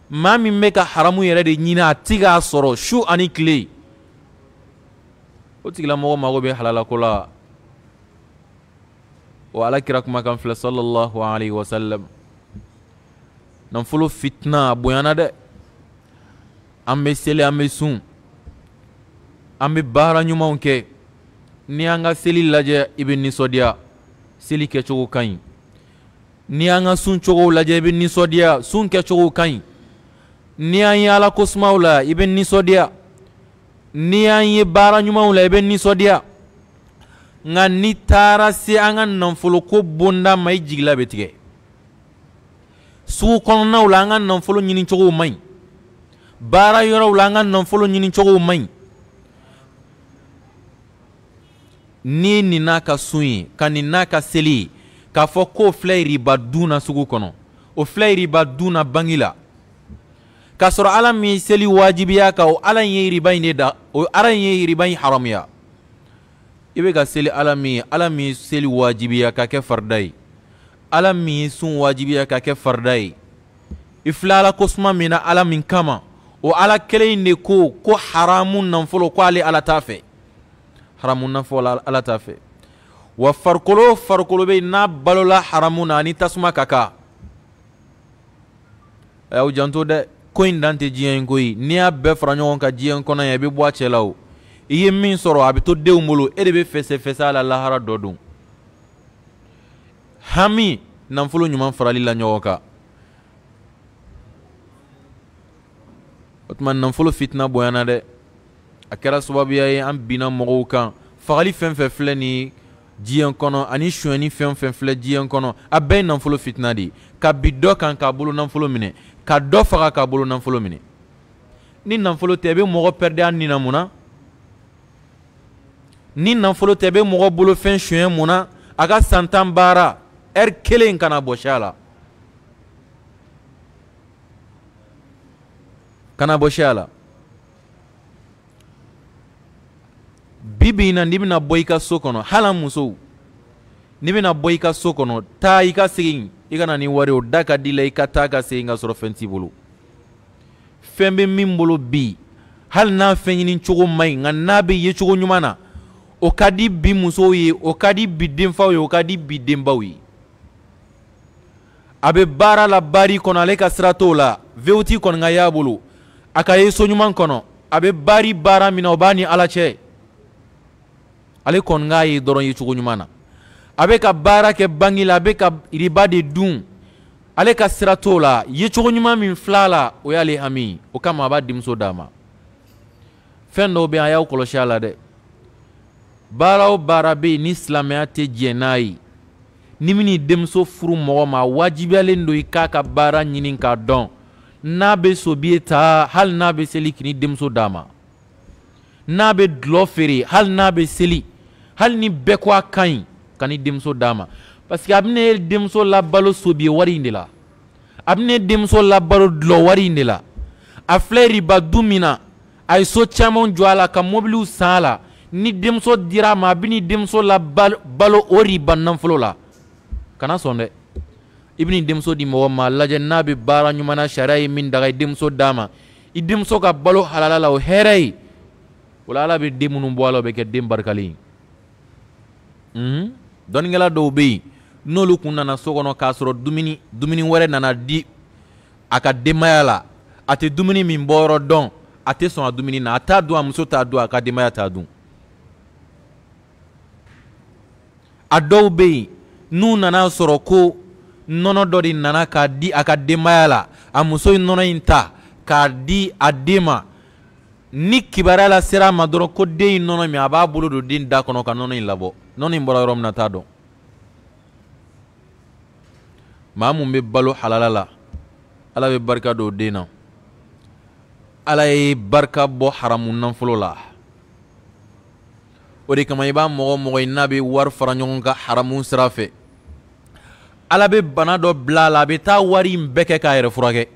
ma min be ka haramu yɛrɛ de ɲini a tigaa sɔrɔ su ani kile o mɔgɔ mago be halalako la wa ala kira kumakan filɛ sallallahu alaihi wasallam nanfolo fitina a bonyana dɛ an be sele an be sun an be baara ɲumanw kɛ n'i an ka seli lajɛ i be ninsɔdiya seli kɛcogo ka ɲi n'i an ka sun cogow lajɛ i be nisɔndiya sun kɛcogo ka ɲi n'i an ye alakosumaw la i be ninsɔdiya n'i an ye baara ɲumanw la i be ninsɔdiya nka n'i taara se an ka nafoloko bonda ma i jigila bɛ tigɛ sugu kɔnɔnaw la an ka nanfolo ɲinicogow man ɲi baara yɔrɔw la an ka nanfolo ɲinicogow man ɲi ni nin n'a ka sun ye ka nin n'a ka seli ye k'a fɔ k'o filɛ yiriba dun na sugu kɔnɔ o filɛ yiriba dun na bangi la k'a sɔrɔ ala min seli waajibiya ka o ala in ye in de da o ala in ye iriba in haramuya i bɛ ka seli ala min ye ala min seli waajibiya ka kɛ farida ye ala min sun waajibiya ka kɛ farida ye i filɛ ala kosuma min na ala min kama o ala kelen in de ko ko haramu nanfolo ko ale ala t'a fɛ haramu nafɔ la ala ta fɛ wa farikolo farikolo be n'a balola haramu na ni tasuma kaka kan janto de ko in dan tɛ in ko ye n'i y'a bɛɛ fara ɲɔgɔn ka diɲɛ in kɔnɔ yan i bɛ bɔ a cɛ la o i ye min sɔrɔ a bɛ to denw bolo e de be fɛsɛfɛsɛ a la lahara dɔ don hami nanfolo ɲuman farali la ɲɔgɔn kan o tuma nanfolo fitina bonyana dɛ a kɛra sababuya ye an binna mɔgɔw kan fagali fɛn fɛn filɛ ni diɲɛ kɔnɔ ani suɲɛni fɛn fɛn filɛ diɲɛ kɔnɔ a bɛɛ ye nafolo fitina de ye ka bi dɔ kan k'a bolo nanfolo minɛ ka dɔ faga k'a bolo nanfolo minɛ ni nanfolo tɛ i bɛ mɔgɔ pɛridi a nina mun na ni nanfolo tɛ i bɛ mɔgɔ fɛn suɲɛ mun na a ka san tan baara ɛri kelen kana bɔsi a la kana bɔsi a la bi bi na n'i bena bɔ i ka so kɔnɔ hali an musow n'i bena bɔ i ka so kɔnɔ taa i ka segin i ka na ni wari o da ka di la i ka taa ka segin ka sɔrɔ fɛn t'i bolo fɛn be min bolo bi hali n'a fɛn ɲini cogo man ɲi nka n'a be ye cogo ɲuman na o ka di bi musow ye o ka di bi denfaw ye o ka di bi denbaw ye a be baara la baari kɔnɔ ale ka sira t'o la VOT kɔni ka y'a bolo a ka ye so ɲuman kɔnɔ a be baari baara min na o b'a ni ala cɛ ale kɔni k'a ye dɔrɔn ye cogo ɲuman na a bɛ ka baara kɛ bangi la a bɛ ka riba de dun ale ka sira t'o la cogo ɲuman min fil'a la o y'ale hami o kama a b'a denmuso d'a ma fɛn dɔw bɛ yen a y'aw kɔlɔsi a la dɛ baara o baara bɛ yen ni silamɛya tɛ diɲɛ n'a ye ni min ni denmuso furu mɔgɔ ma wajibiyalen don i k'a ka baara ɲini k'a dɔn n'a bɛ so ye ta hali n'a bɛ seli k'i ni denmuso d'a ma n'a bɛ dulɔ feere hali n'a bɛ seli hali ni bɛɛ ko a ka ɲi ka ni denmuso d'a ma parce a bɛna e denmuso labalo sobiye wari in de la a bɛna e denmuso labalo dulɔ wari in de la a filɛ riba du min na a ye so caman jɔ a la ka mobiliw san a la ni denmuso dira a ma a bɛna denmuso labalo o riba nanfolo la kana sɔn dɛ i bɛna denmuso di mɔgɔ ma lajɛ n'a be baara ɲuman sariya ye min daga i denmuso d'a ma i denmuso ka balo halala la o hɛrɛ ye o ala bɛ den minnu bɔ a la o bɛ kɛ den barikalen ye Mhm. dɔnnikɛla dɔw be yen n'olu kun nana so kɔnɔ k'a sɔrɔ dumuni dumuni wɛrɛ nana di a ka denbaya la a tɛ dumuni min bɔyɔrɔ dɔn a tɛ sɔn a dumuni na a t'a dun a muso t'a dun a ka denbaya t'a dun a dɔw be yen n'u nana sɔrɔ ko nɔnɔ dɔ de nana k'a di a ka denbaya la a muso ye nɔnɔ yi ta k'a di a den ma ni kibaruya la sera a ma dɔrɔn ko den yi nɔnɔ min a b'a bolo don den da kɔnɔ ka nɔnɔ yi labɔ nɔni n bɔra yɔrɔ min na t'a dɔn maa mun bɛ balo halala la ala bɛ barika don den na ala ye barika bɔ haramu nafolo la o de kama i b'a mɔgɔ mɔgɔ ye n'a bɛ wari fara ɲɔgɔn kan haramu sira fɛ ala bɛ bana dɔ bila a la a bɛ taa wari in bɛɛ kɛ k'a yɛrɛ furakɛ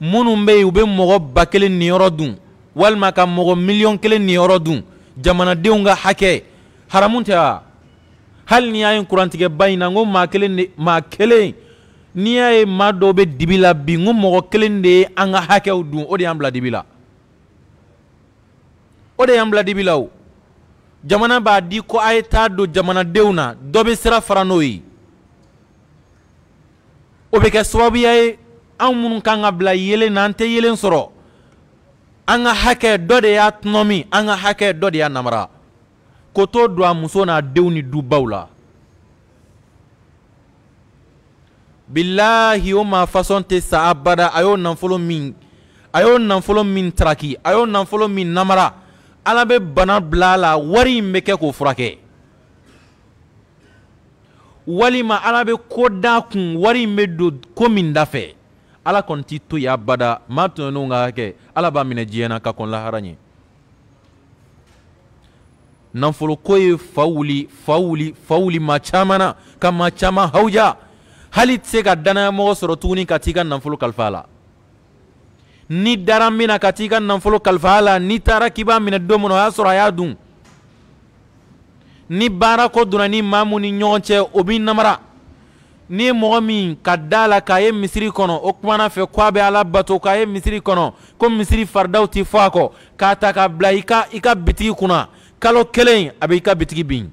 minnu bɛ yen u bɛ mɔgɔ ba kelen niyɔrɔ dun walima ka mɔgɔ miliyɔn kelen niyɔrɔ dun jamanadenw ka hakɛ haramu tɛ wa hali ni y'a ye kurantigɛba in na ko maa kelen de maa kelen n'i y'a ye maa dɔw bɛ dibi la bi ko mɔgɔ kelen de ye an ka hakɛw dun o de y'an bila dibi la o de y'an bila dibi la o jamana b'a di ko a ye taa don jamanadenw na dɔ bɛ sira fara n'o ye o bɛ kɛ sababuya ye anw minnu kan ka bila yeelen na an tɛ yeelen sɔrɔ an ka hakɛ dɔ de y'a tɔnɔmi an ka hakɛ dɔ de y'a namara ko t'o don a muso n'a denw ni dubaw la bilahi o ma fasɔn tɛ sa abada a y'o nafolo min a y'o nafolo min taraki a y'o nafolo min namara ala bɛ bana bila a la wari in bɛ kɛ k'o furakɛ walima ala bɛ ko d'a kun wari in bɛ don ko min da fɛ ala kɔni t'i to yen abada maa tɔɲɔninw ka hakɛ ala b'a minɛ diɲɛna ka kɔn lahara ɲɛ nafoloko ye fa wuli fa wuli fa wuli ma caman na ka ma caman hawuja hali tɛ se ka danayamɔgɔ sɔrɔ tuguni ka t'i ka nafolo kalifa a la ni dara min na ka t'i ka nafolo kalifa a la n'i taara k'i b'a minɛ don min na o y'a sɔrɔ a y'a dun ni baara ko donna ni maa mun ni ɲɔgɔn cɛ o b'i namara ni mɔgɔ min ka da la k'a ye misiri kɔnɔ o kumana fɛ ko a bɛ ala bato k'a ye misiri kɔnɔ ko misiri faridaw ti fɔ a kɔ k'a ta k'a bila i ka i ka bitigi kunna kalo kelen a bɛ i ka bitigi bin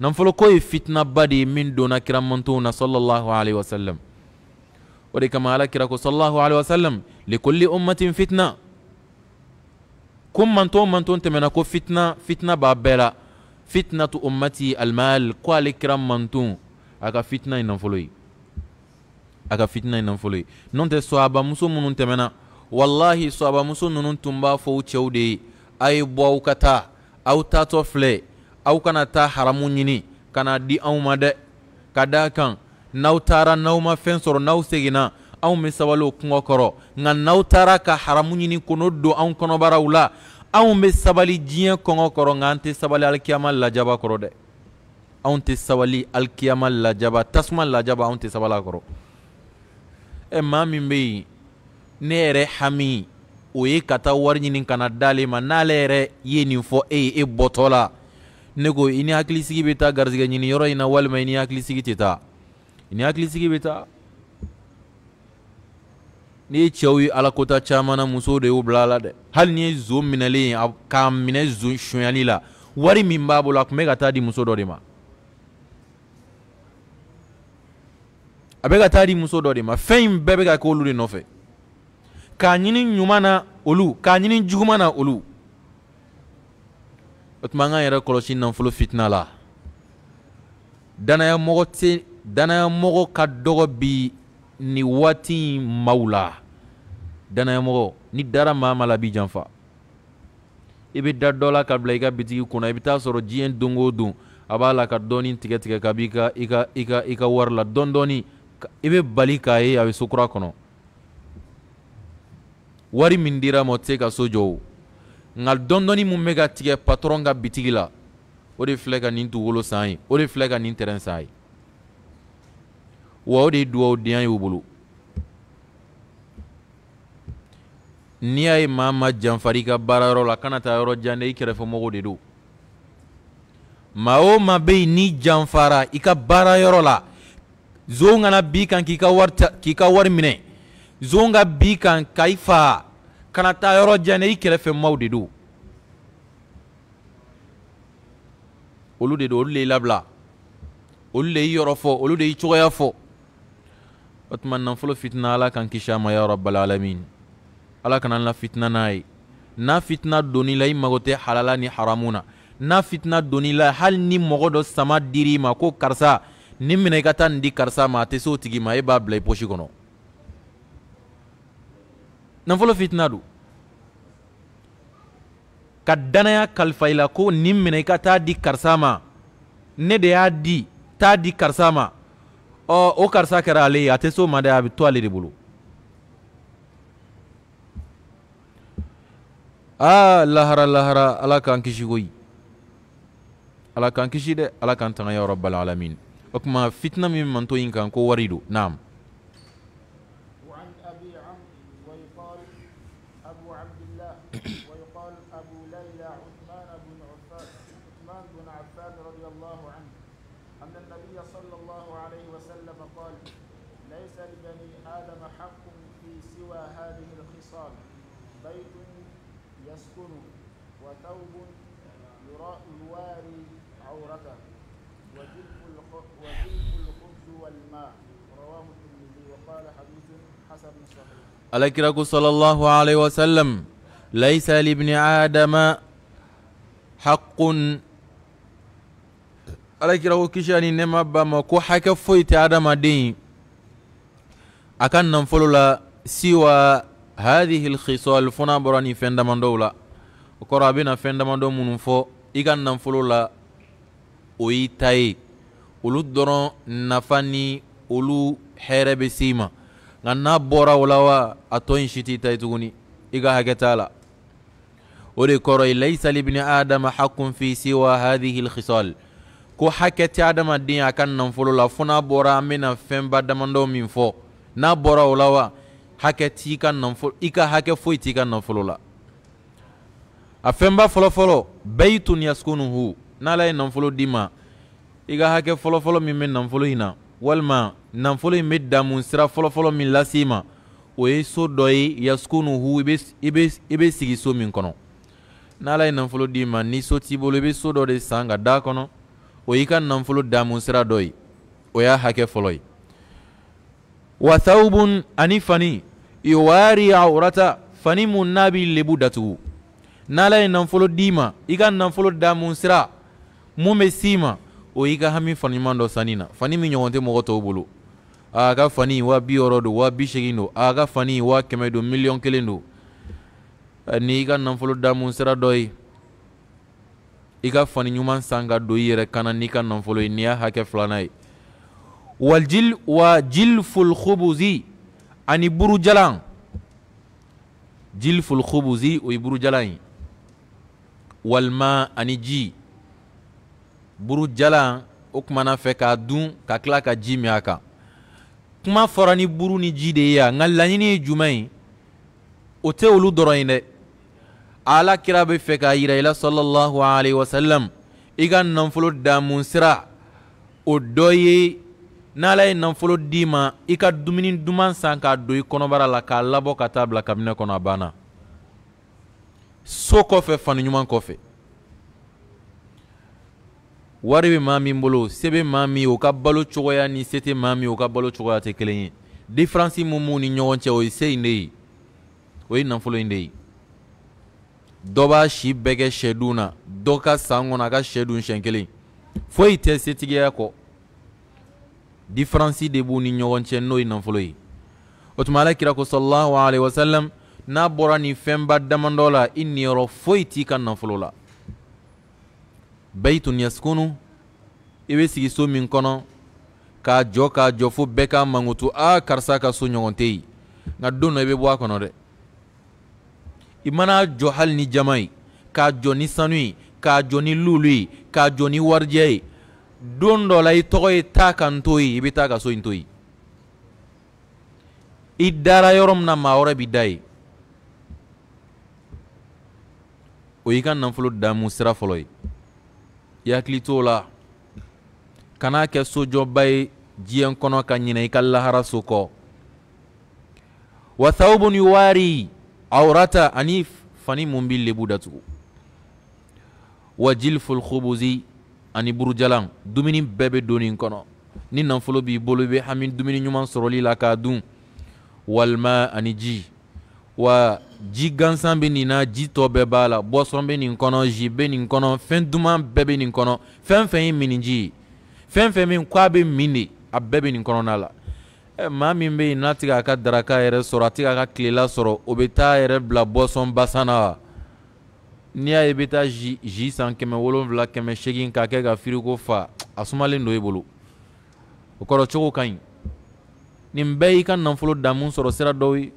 nanfolo ko ye fitinaba de ye min donna kiramantow na sallallahu alaihi wasallam o de kama ala kira ko sallallahu alaihi wasallam likulli ummatin fitna ko manto manto tɛmɛna ko fitina fitina b'a bɛɛ la fitnatu ummati almal ko ale kira mantun a ka fitina ye ye a ka fitina ye nafolo ye n'o tɛ minnu tɛmɛna wallahi sahabamuso nunu tun b'a fɔ u cɛw de ye a ye bɔ aw ka taa aw taatɔ filɛ aw kana taa haramu ɲini ka na di anw ma dɛ ka daa kan n'aw taara n'aw ma fɛn sɔrɔ n'aw segina anw be sabali o kungɔ kɔrɔ nka n'aw taara ka haramu ɲini kono don anw kɔnɔbaraw la anw be sabali diɲɛ kɔngɔ kɔrɔ nka an tɛ sabali alikiyama lajaba kɔrɔ dɛ anw tɛ sabali alikiyama lajaba tasuma lajaba anw tɛ sabali a kɔrɔ e ɛ maa min be yen ne yɛrɛ hami o ye ka taa wari ɲini d'ale ma n'ale yɛrɛ ye nin fɔ e ye e bɔtɔ la ne ko i ni hakilisigi be taa garizigɛ ɲini yɔrɔ in na walima i ni hakilisigi tɛ taa i ni hakilisigi taa ni ye cɛɛw ye alakota caman na musow de y'u bila dɛ hali ni ye zo minɛlen ye k'a minɛ zo sonyali la wari min b'a bolo a tun bɛ ka taa di muso dɔ de ma a bɛ ka taa di muso dɔ de ma fɛn in bɛɛ bɛ ka kɛ olu de nɔfɛ k'a ɲini ɲuman na olu k'a ɲini juguman na olu o tuma an k'an yɛrɛ kɔlɔsi nafolo fitina la danaya mɔgɔ tɛ ka dɔgɔ bi ni waati maw la danayamɔgɔ ni dara maa ma la b'i janfa i be da dɔ la ka bila i ka bitigi kunna i be taa sɔrɔ diɲɛ dongo don a b'a la ka dɔɔni tigɛtigɛ tigɛ ka b'i i ka i ka wari la dɔɔni dɔɔni i be bali k'a ye a be sokura kɔnɔ wari min dira mɔ o tɛ ka so jɔ o nka dɔɔni dɔɔni min bɛ ka tigɛ patɔrɔn ka bitigi la o de filɛ ka nin dugukolo san ye o de filɛ ka nin tɛrɛn san ye wa o de ye duwawudenya y'u bolo n'i yi ye maa ma janfari i ka baarayɔrɔ la kanata yoro jande jan dɛ i kɛrɛfɛmɔgɔw de do maa n'i janfara i ka baarayɔrɔ la Zonga kana b'i kan k'i ka wari mine. Zonga bikan minɛ zon ka b'i kan ka fa kana taa yɔrɔ jan i olu de do olu le y'i olu le y'i olu le y'i o tuma nanfolo fitina ala kan kisi a ma ya alamin ala kana la fitina n'a ye n'a fitina doni la i mago tɛ halala ni haramu na n'a fitina doni la hali ni mɔgɔ dɔ sama diri ma ko karisa ni minɛ i ka taa nin di karisa ma a tɛ se o tigi ma e b'a bila i posi kɔnɔ nanfolo fitina don ka danaya kalifa i la ko nin minɛ i ka taa di karisa ma ne de y'a di taa di karisa ma ɔ o karisa kɛra ale ye a tɛ s'o ma dɛ a bɛ to ale de bolo aa lahara lahara ala k'an kisi koyi ala k'an kisi dɛ ala k'an tanga ya rabbal alamin o kuma fitina min manto in kan ko wari do naam وعن أبي عمرو ويقال أبو عبد الله على كراكو صلى الله عليه وسلم ليس لابن آدم حق على كراكو كشاني نما بما كو حكا فويت آدم دي أكن ننفلولا سوى هذه الخصال فنا براني فندمان دولا وقرابنا فندمان دو منفو إكن ننفلولا ويتاي ولو درون نفاني ولو حيرة بسيمه nka n'a bɔra o la wa a tɔ in si t'i ta ye tuguni i ka hakɛ t'a la o de kɔrɔ ye laisa libni adama hakun fi siwa hadihi lkhisal ko hakɛ tɛ adamaden a ka nanfolo la fo n'a bɔra an bɛna fɛnba damadɔ min fɔ n'a bɔra o la wa hakɛ t'i ka nanfolo i ka hakɛ foyi t'i ka nanfolo la a fɛnba fɔlɔfɔlɔ bayitun yaskunuhu n'ala ye nanfolo d'i ma i ka hakɛ fɔlɔfɔlɔ min bɛ nanfolo in na walima nanfolo in bɛ damu sira fɔlɔfɔlɔ min lase i ma o ye so dɔ ye hu i bɛ sigi so min kɔnɔ n'ala ye nanfolo d'i ma ni so t'i bolo i bɛ so dɔ de san ka d'a kɔnɔ o y'i ka nanfolo damu sira dɔ ye o y'a hakɛ fɔlɔ ye wa wathawbun ani fani iwari aurata fani mun n'a b'i lebu datugu n'ala ye nanfolo d'i ma i ka nanfolo damu sira mun bɛ s'i ma o y'i ka hami fani dɔ sanni na fani min ɲɔgɔn tɛ mɔgɔ tɔw bolo a ka fani wa bi wɔrɔ don wa bi segin don a ka fani wa kɛmɛ do miliyɔn kelen do eh, ni i ka nanfolo damu sira dɔ ye i ka fani ɲuman san ka do i yɛrɛ kana n'i ka nanfolo ye n'i y'a hakɛ filanan ye waljil wa jilful khubuzi ani burujalan jilful khubuzi o ye burujalan ye walima ani ji burujalan o kumana fɛ k'a dun ka kila ka ji min a kan kuma fɔra ni buru ni ji de ye yan nka laɲini ye jumɛn ye o tɛ olu dɔrɔn ye dɛ ala kira bɛ fɛ k'a yira i la sɔlɔlɔhu alayhi wa salam i ka nanfolo damu sira o dɔ ye n'ala ye nanfolo d'i ma i ka dumuni duman san k'a don i kɔnɔbara la k'a labɔ ka taa bila kabinɛ kɔnɔ a banna so kɔfɛ faniɲuman kɔfɛ wari bɛ maa min bolo se bɛ maa min o ka balo cogoya ni se tɛ maa min o ka balo cogoya tɛ kelen ye diferansi mun b'u ni ɲɔgɔn cɛ o ye se in de ye o ye nafolo in de ye dɔ b'a si bɛɛ kɛ sɛdun na dɔ ka san kɔnɔ a ka sɛdun siɲɛ kelen foyi tɛ setigiya kɔ diferansi de b'u ni ɲɔgɔn cɛ n'o ye nafolo ye o tuma ala kira ko sɔlɔlahu alayhi wa sallam n'a bɔra nin fɛnba damadɔ la i niyɔrɔ foyi t'i ka nafolo la. bayitun yaskunu i be sigi so min kɔnɔ k'a jɔ k'a jɔ fo bɛɛ k'a mankutu a karisa ka so ɲɔgɔn tɛ yen nka don nɔ i be bɔ a kɔnɔ dɛ i mana jɔ hali ni jama ye k'a jɔ ni sanu ye k'a jɔ ni lulu ye k'a jɔ ni warijɛ ye don dɔ la i tɔgɔ ye taa ka n to yen i be taa ka so in to ye i dara yɔrɔ min na maa wɛrɛ b'i da yen o y'i ka nafolo damu sira fɔlɔ ye i hakili t'o la kan'a kɛ sojɔba ye diɲɛ kɔnɔ ka ɲinɛ i ka lahara so kɔ wa thawbun yuwari awrata ani fani mun bi lebu datugu wa jilful khubuzi ani burujalan dumuni bɛɛ bɛ doni kɔnɔ ni nanfolo b'i bolo i bɛ hami dumuni ɲuman sɔrɔli la k'a dun walima ani ji wa ji gansan bɛ nin na ji tɔ bɛɛ b'a la bɔsɔn bɛ nin kɔnɔ zi bɛ nin kɔnɔ fɛn duman bɛɛ bɛ nin kɔnɔ fɛn fɛn ye miniji ye fɛn fɛn min k'a bɛ min de a bɛɛ bɛ nin kɔnɔna la ɛ maa min bɛ yen n'a tɛ k'a ka daraka yɛrɛ sɔrɔ a tɛ k'a ka tilela sɔrɔ o bɛ taa yɛrɛ bila bɔsɔn basan na wa n'i y'a ye i bɛ taa zi zi san kɛmɛ wolonwula kɛmɛ seegin k'a kɛ ka firiko fa a sumalen don e bolo o kɔrɔ cogo ka ɲi nin bɛɛ y'i ka nafolo damu sɔrɔ sira dɔw ye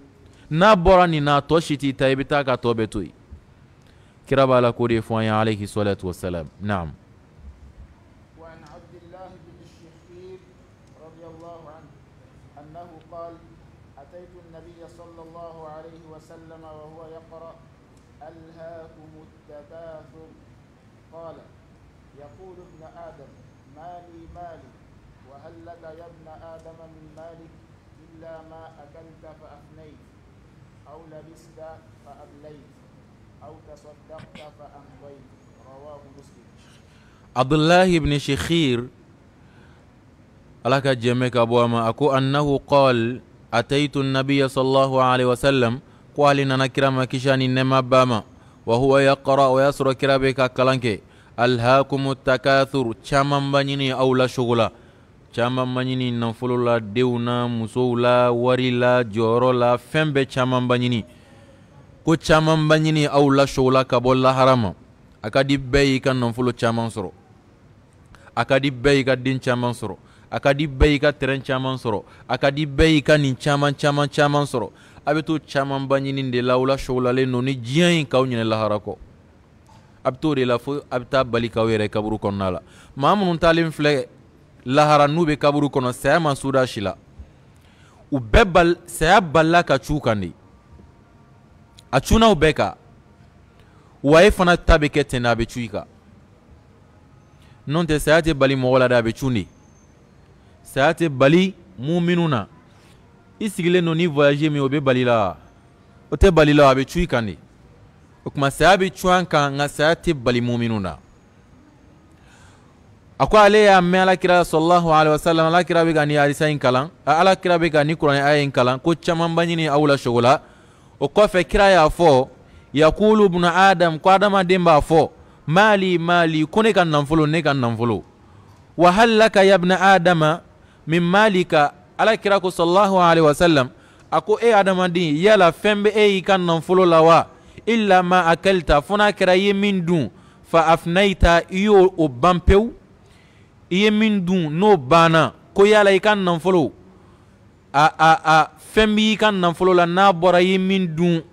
n'a bɔra nin na tɔ si t'i ta i bɛ taa ka tɔ bɛɛ to yen kira b'a la k'o de fɔ an ye alayhi salatu wasalam naam abdullahi ibn shikhir ala ka jɛmɛ ka bɔ a ma a ko annahu qal ataitu nabiya sallahu alaihi wasallam ko ale nana kira ma kisa ni nɛma ba ma wa huwa yaqra o y'a sɔrɔ kira be ka kalan kɛ alhakumu takathur caaman ba ɲini aw la sogo la caaman ba ɲini nafolo la denw na musow la wari la jɔyɔrɔ la fɛn bɛɛ caaman ba ɲini ko caaman ba ɲini aw la sogo la ka bɔ lahara ma a ka di bɛɛ y'i ka nafolo caaman sɔrɔ a ka di bɛɛ y'i ka den caman sɔrɔ a ka di bɛɛ y'i ka tɛrɛn caman sɔrɔ a ka di bɛɛ y'i ka nin caman caman caman sɔrɔ a bɛ to camanba ɲini de la la sɔgɔlalen don ni diɲɛ in k'aw ɲinɛ lahara kɔ a bɛ t'o de la fo a bɛ taa bali k'aw yɛrɛ kaburu kɔnɔna la maa minnu taalen filɛ lahara n'u bɛ kaburu kɔnɔ saya ma suda si la u bɛɛ bal saya balila ka c'u kan de a cunna u bɛɛ kan wa e fana ta bɛ kɛ ten a bɛ cun i kan non tɛ saya tɛ bali mɔgɔ la dɛ a bɛ cun de saya tɛ bali mun minnu na i sigilen don ni voyage min o bɛ bali la o tɛ bali la a bɛ cun i kan de o tuma saya bɛ cun an kan nka saya tɛ bali mun minnu na a ko ale y'a mɛn alakira sɔlɔlahu alayhi wa sallam alakira bɛ ka nin hadisa in kalan alakira bɛ ka nin kuranɛ aya in kalan ko camanba ɲini aw la sogo la o kɔfɛ kira y'a fɔ yakulu buna adam ko adamaden b'a fɔ mali mali ko ne ka nanfolo ne ka nanfolo wa laka yabna adama min malika ala kira ko sallallahu alaihi wasallam a ko e di yala fɛn be e y'i ka nanfolo la wa illa ma akalta funa kira kɛra i ye min dun fa afnaita i y'o o ban pewu i ye min dun n'o banna ko yala i ka nanfolo a a a fɛn b'i ka nanfolo la n'a bɔra i ye min dun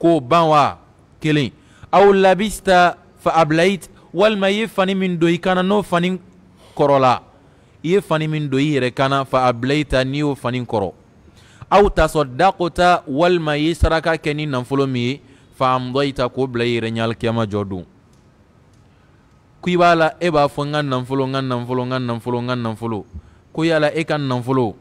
k'o ban wa kelen aw labista fa ablayit walima i ye fani min don i kana n'o fani kɔrɔla i ye fani min don i yɛrɛ kana fa ablayita n'i y'o fani kɔrɔ aw tasɔdakota walima i ye saraka kɛ ni nafolo min ye fa amdɔyita k'o bila i yɛrɛ ɲalikiyama jɔ don ko i b'a la e b'a fɔ n ka nafolo n ka nafolo n ka nafolo n ka nafolo ko yala e ka nafolo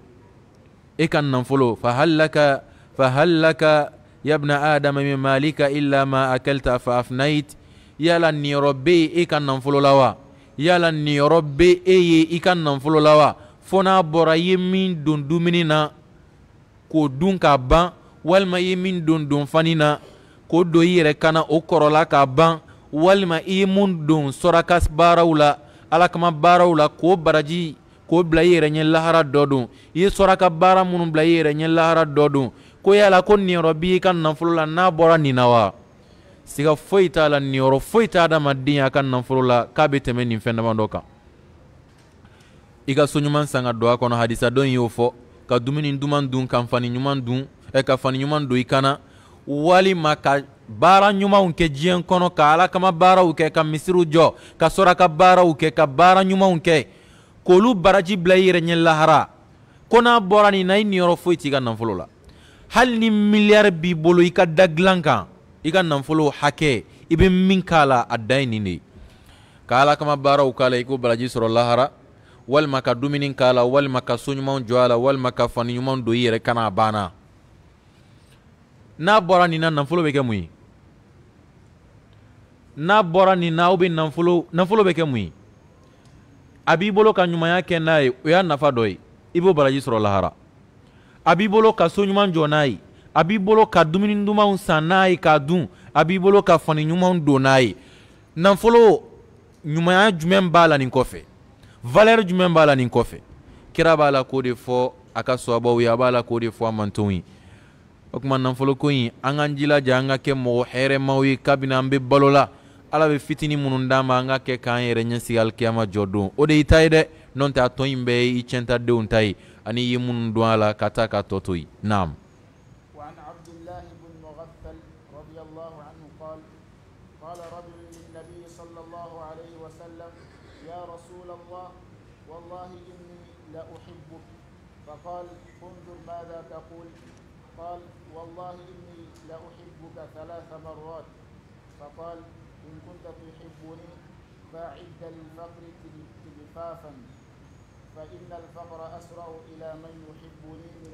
e ka nafolo fa halaka fa halaka yabna adama min malika illa ma akalta fa afnait yala niyɔrɔ be e e ye e ka nanfolo la wa yala niyɔrɔ be e ye i ka nanfolo la wa fɔ n'a bɔra i ye min don dumuni na k'o dun k'a ban walima i ye min don donfani na k'o don i yɛrɛ kana o kɔrɔla k'a ban walima i ye mun don saraka baaraw la alakama baaraw la k'o baraji k'o bila i yɛrɛ ɲɛ lahara dɔ don i ye saraka baara minnu bila i yɛrɛ ɲɛ lahara dɔ don ko yala ko niyɔrɔ b'i ka nafolo la n'a bɔra nin na wa siga foyi t'a la niyɔrɔ foyi t'a adamaden a ka nafolo la k'a be tɛmɛ nin fɛn dama dɔ kan i ka soɲuman sanga don a kɔnɔ hadisa dɔ y'o fɔ ka dumuni duman e dun ka fani ɲuman dun ɛ ka fani ɲuman don i kana walima ka baara ɲumanw kɛ jiɲɛ kɔnɔ ka alakama kama baaraw kɛ ka misiriw jɔ ka soraka baaraw kɛ ka baara ɲumanw kɛ k'olu baraji bila i yɛrɛ ɲɛ lahara ko n'a bɔra nin na i niyɔrɔ foyi t'i ka nafolo la hali ni miliyari b'i bolo i ka dagilan kan i ka nanfolo hakɛ i bɛ min k'a la a dan ye nin de ka ala kama baaraw k'a la i ko baraji sɔrɔ lahara walima ka dumuni k'a la walima ka soɲumanw jɔ a la walima ka fani ɲumanw don i yɛrɛ kana a banna n'a bɔra nin na nanfolo bɛ kɛ mun ye n'a bɔra nin na aw bɛ nanfolo nanfolo bɛ kɛ mun ye a b'i bolo ka ɲumanya kɛ n'a ye o y'a nafa dɔ ye i b'o baraji sɔrɔ lahara a b'i bolo ka so jɔ n'a ye a b'i bolo ka dumuni dumanw san n'a ye k'a dun a b'i bolo ka fani ɲumanw don n'a ye nanfolo ɲumanya jumɛn b'a la nin kɔfɛ valɛri jumɛn b'a la nin kɔfɛ kira b'a la k'o de fɔ a ka sababaw ye a b'a la k'o de fɔ a mantonw ye o tuma ko in an k'an jilaja an ka kɛ mɔgɔ hɛrɛmaw ye kabini an bɛ balo la ala bɛ fitini minnu d'an ma an ka kɛ k'an yɛrɛ ɲɛsigi alikiyama jɔ don o de y'i ta ye dɛ nɔntɛ a tɔ in bɛɛ ye i tiɲɛtadenw ta ye ani i ye minnu dɔn a la ka taa k'a tɔ to yen naamu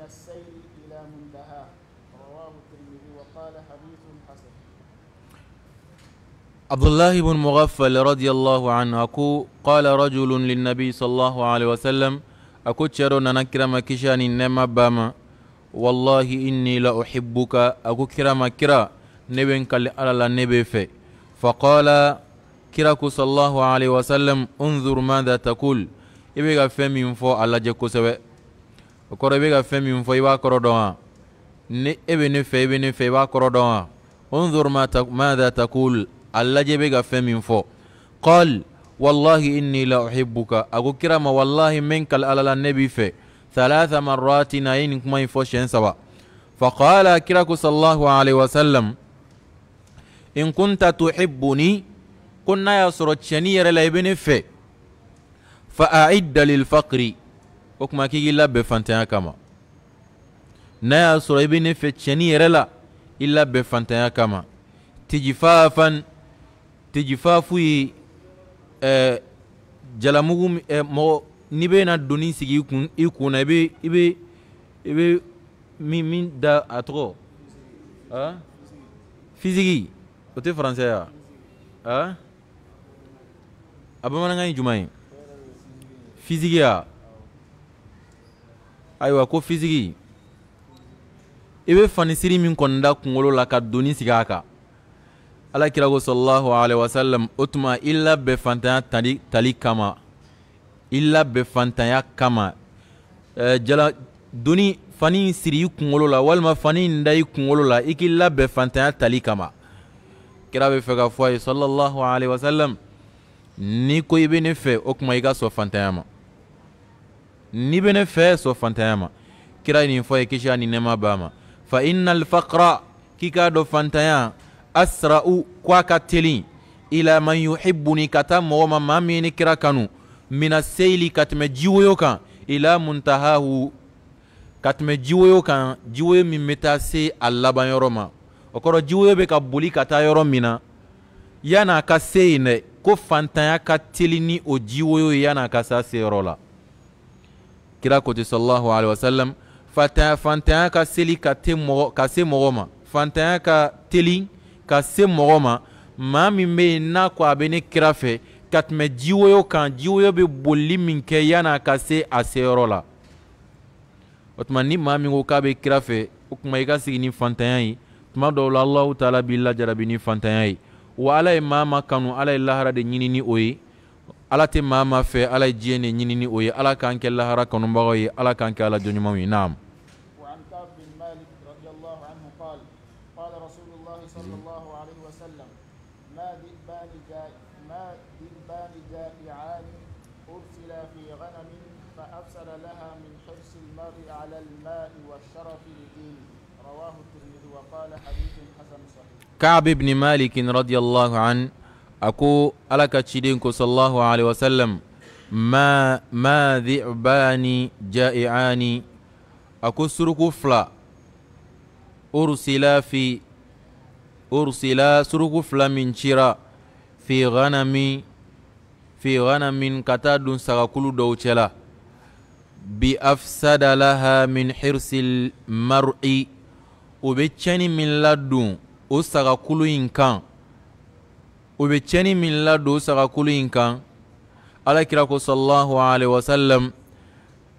السيل إلى منتهى رواه الترمذي وقال حديث حسن عبد الله بن مغفل رضي الله عنه أكو قال رجل للنبي صلى الله عليه وسلم أكو تشرون نكرم كشان نما باما والله إني لأحبك أكو كرم كرا نبين كالي على النبي في فقال كراك صلى الله عليه وسلم انظر ماذا تقول إبقى فمي فو على جكو سوي o kɔrɔ i bɛ ka fɛn min fɔ i b'a kɔrɔ dɔn wa ni e bɛ ne fɛ i bɛ ne fɛ i b'a kɔrɔ dɔn wa انظر ما ماذا تقول الذي بك فمن فوق قال والله إني لا أحبك أقول كرام والله منك على النبي في ثلاث مرات نين ما يفوشين سوا فقال كراك صلى الله عليه وسلم إن كنت تحبني كنا يسرد شنير لابن في فأعد للفقر o kuma k'i k'i labɛn fantanya kama n'a y'a sɔrɔ i bɛ ne fɛ tiɲɛni yɛrɛ la i labɛn fantanya kama tijifafan tijifafu ye jalamugu eh, mɔgɔ n'i bɛna doni sigi i kun i kun na i bɛ i bɛ i bɛ min min da a tɔgɔ ah fiziki o tɛ faransɛ ya ah a bamanankan ye jumɛn ye fiziki ya ayiwa ko fizigi i be fanisiri min kɔni kungolo la ka doni sigi a kan kira ko sɔlɔlahu alaihi wasalam o tuma i labɛn fantanya tali, tali kama i labɛn fantanya kama ɛɛ eh, jala doni fani siri i kungolo la walima fani da i kungolo la i k'i labɛn fantanya tali kama kira bɛ fɛ ka fɔ a ye sɔlɔlahu alaihi wasalam n'i ko i be ne fɛ o kuma i ka sɔ fantanya ma n'i bɛ ne fɛ sɔ fantanya ma kira nin fɔ ye kisi ani nɛɛma b'a ma fa inna alfaqra k'i k'a dɔ fantanya asra'u ko a ka teli ila man yuhibuni ka taa mɔgɔ ma maa min ni kira kanu mina seyili ka tɛmɛ jiwoyo kan ila muntahahu ka tɛmɛ jiwoyo kan jiwoyo min be taa se a laban yɔrɔ ma o kɔrɔ jiwoyo be ka boli ka taa yɔrɔ min na yan'a ka se yen dɛ ko fantanya ka teli ni o jiwoyo ye yan'a ka se a seyɔrɔ la kira ko sallahu sallallahu alaihi wasallam fata fantanya ka seli ka te mɔgɔ ka se mɔgɔ ma fantanya ka teli ka se mɔgɔ ma maa min bɛ yen n'a ko a bɛ ne kira fɛ ka tɛmɛ jiwoyo kan jiwoyo bɛ boli min kɛ yan'a ka se a seyɔrɔ la o tuma ni maa min ko k'a bɛ kira fɛ o kuma i ka sigi ni fantanya ye tuma dɔw la alahu taala b'i lajarabi ni fantanya ye wa ala ye maa ma kanu ala ye lahara de ɲini ni o ye ala tɛ maa maa fɛ ala ye diɲɛ ne ɲini ni o ye ala k'an kɛ lahara kanubagaw ye ala k'an kɛ ala jɔnɲumanw ye naam كعب بن مالك رضي الله عنه a ko ala ka ciden ko sallallahu alaihi wasallam ma ma dhi'bani ja'i'ani a ko suruku fila ursila fi ursila suruku fila min cira fi ghanami fi ghanamin ka taa dun sagakulu dɔw cɛla bi afsada laha min hirsi mar'i u be tiɲɛni min ladon o sagakulu ɲi kan o be cɛni min ladon sagakulu yi kan kira ko salallahu alaihi wasalam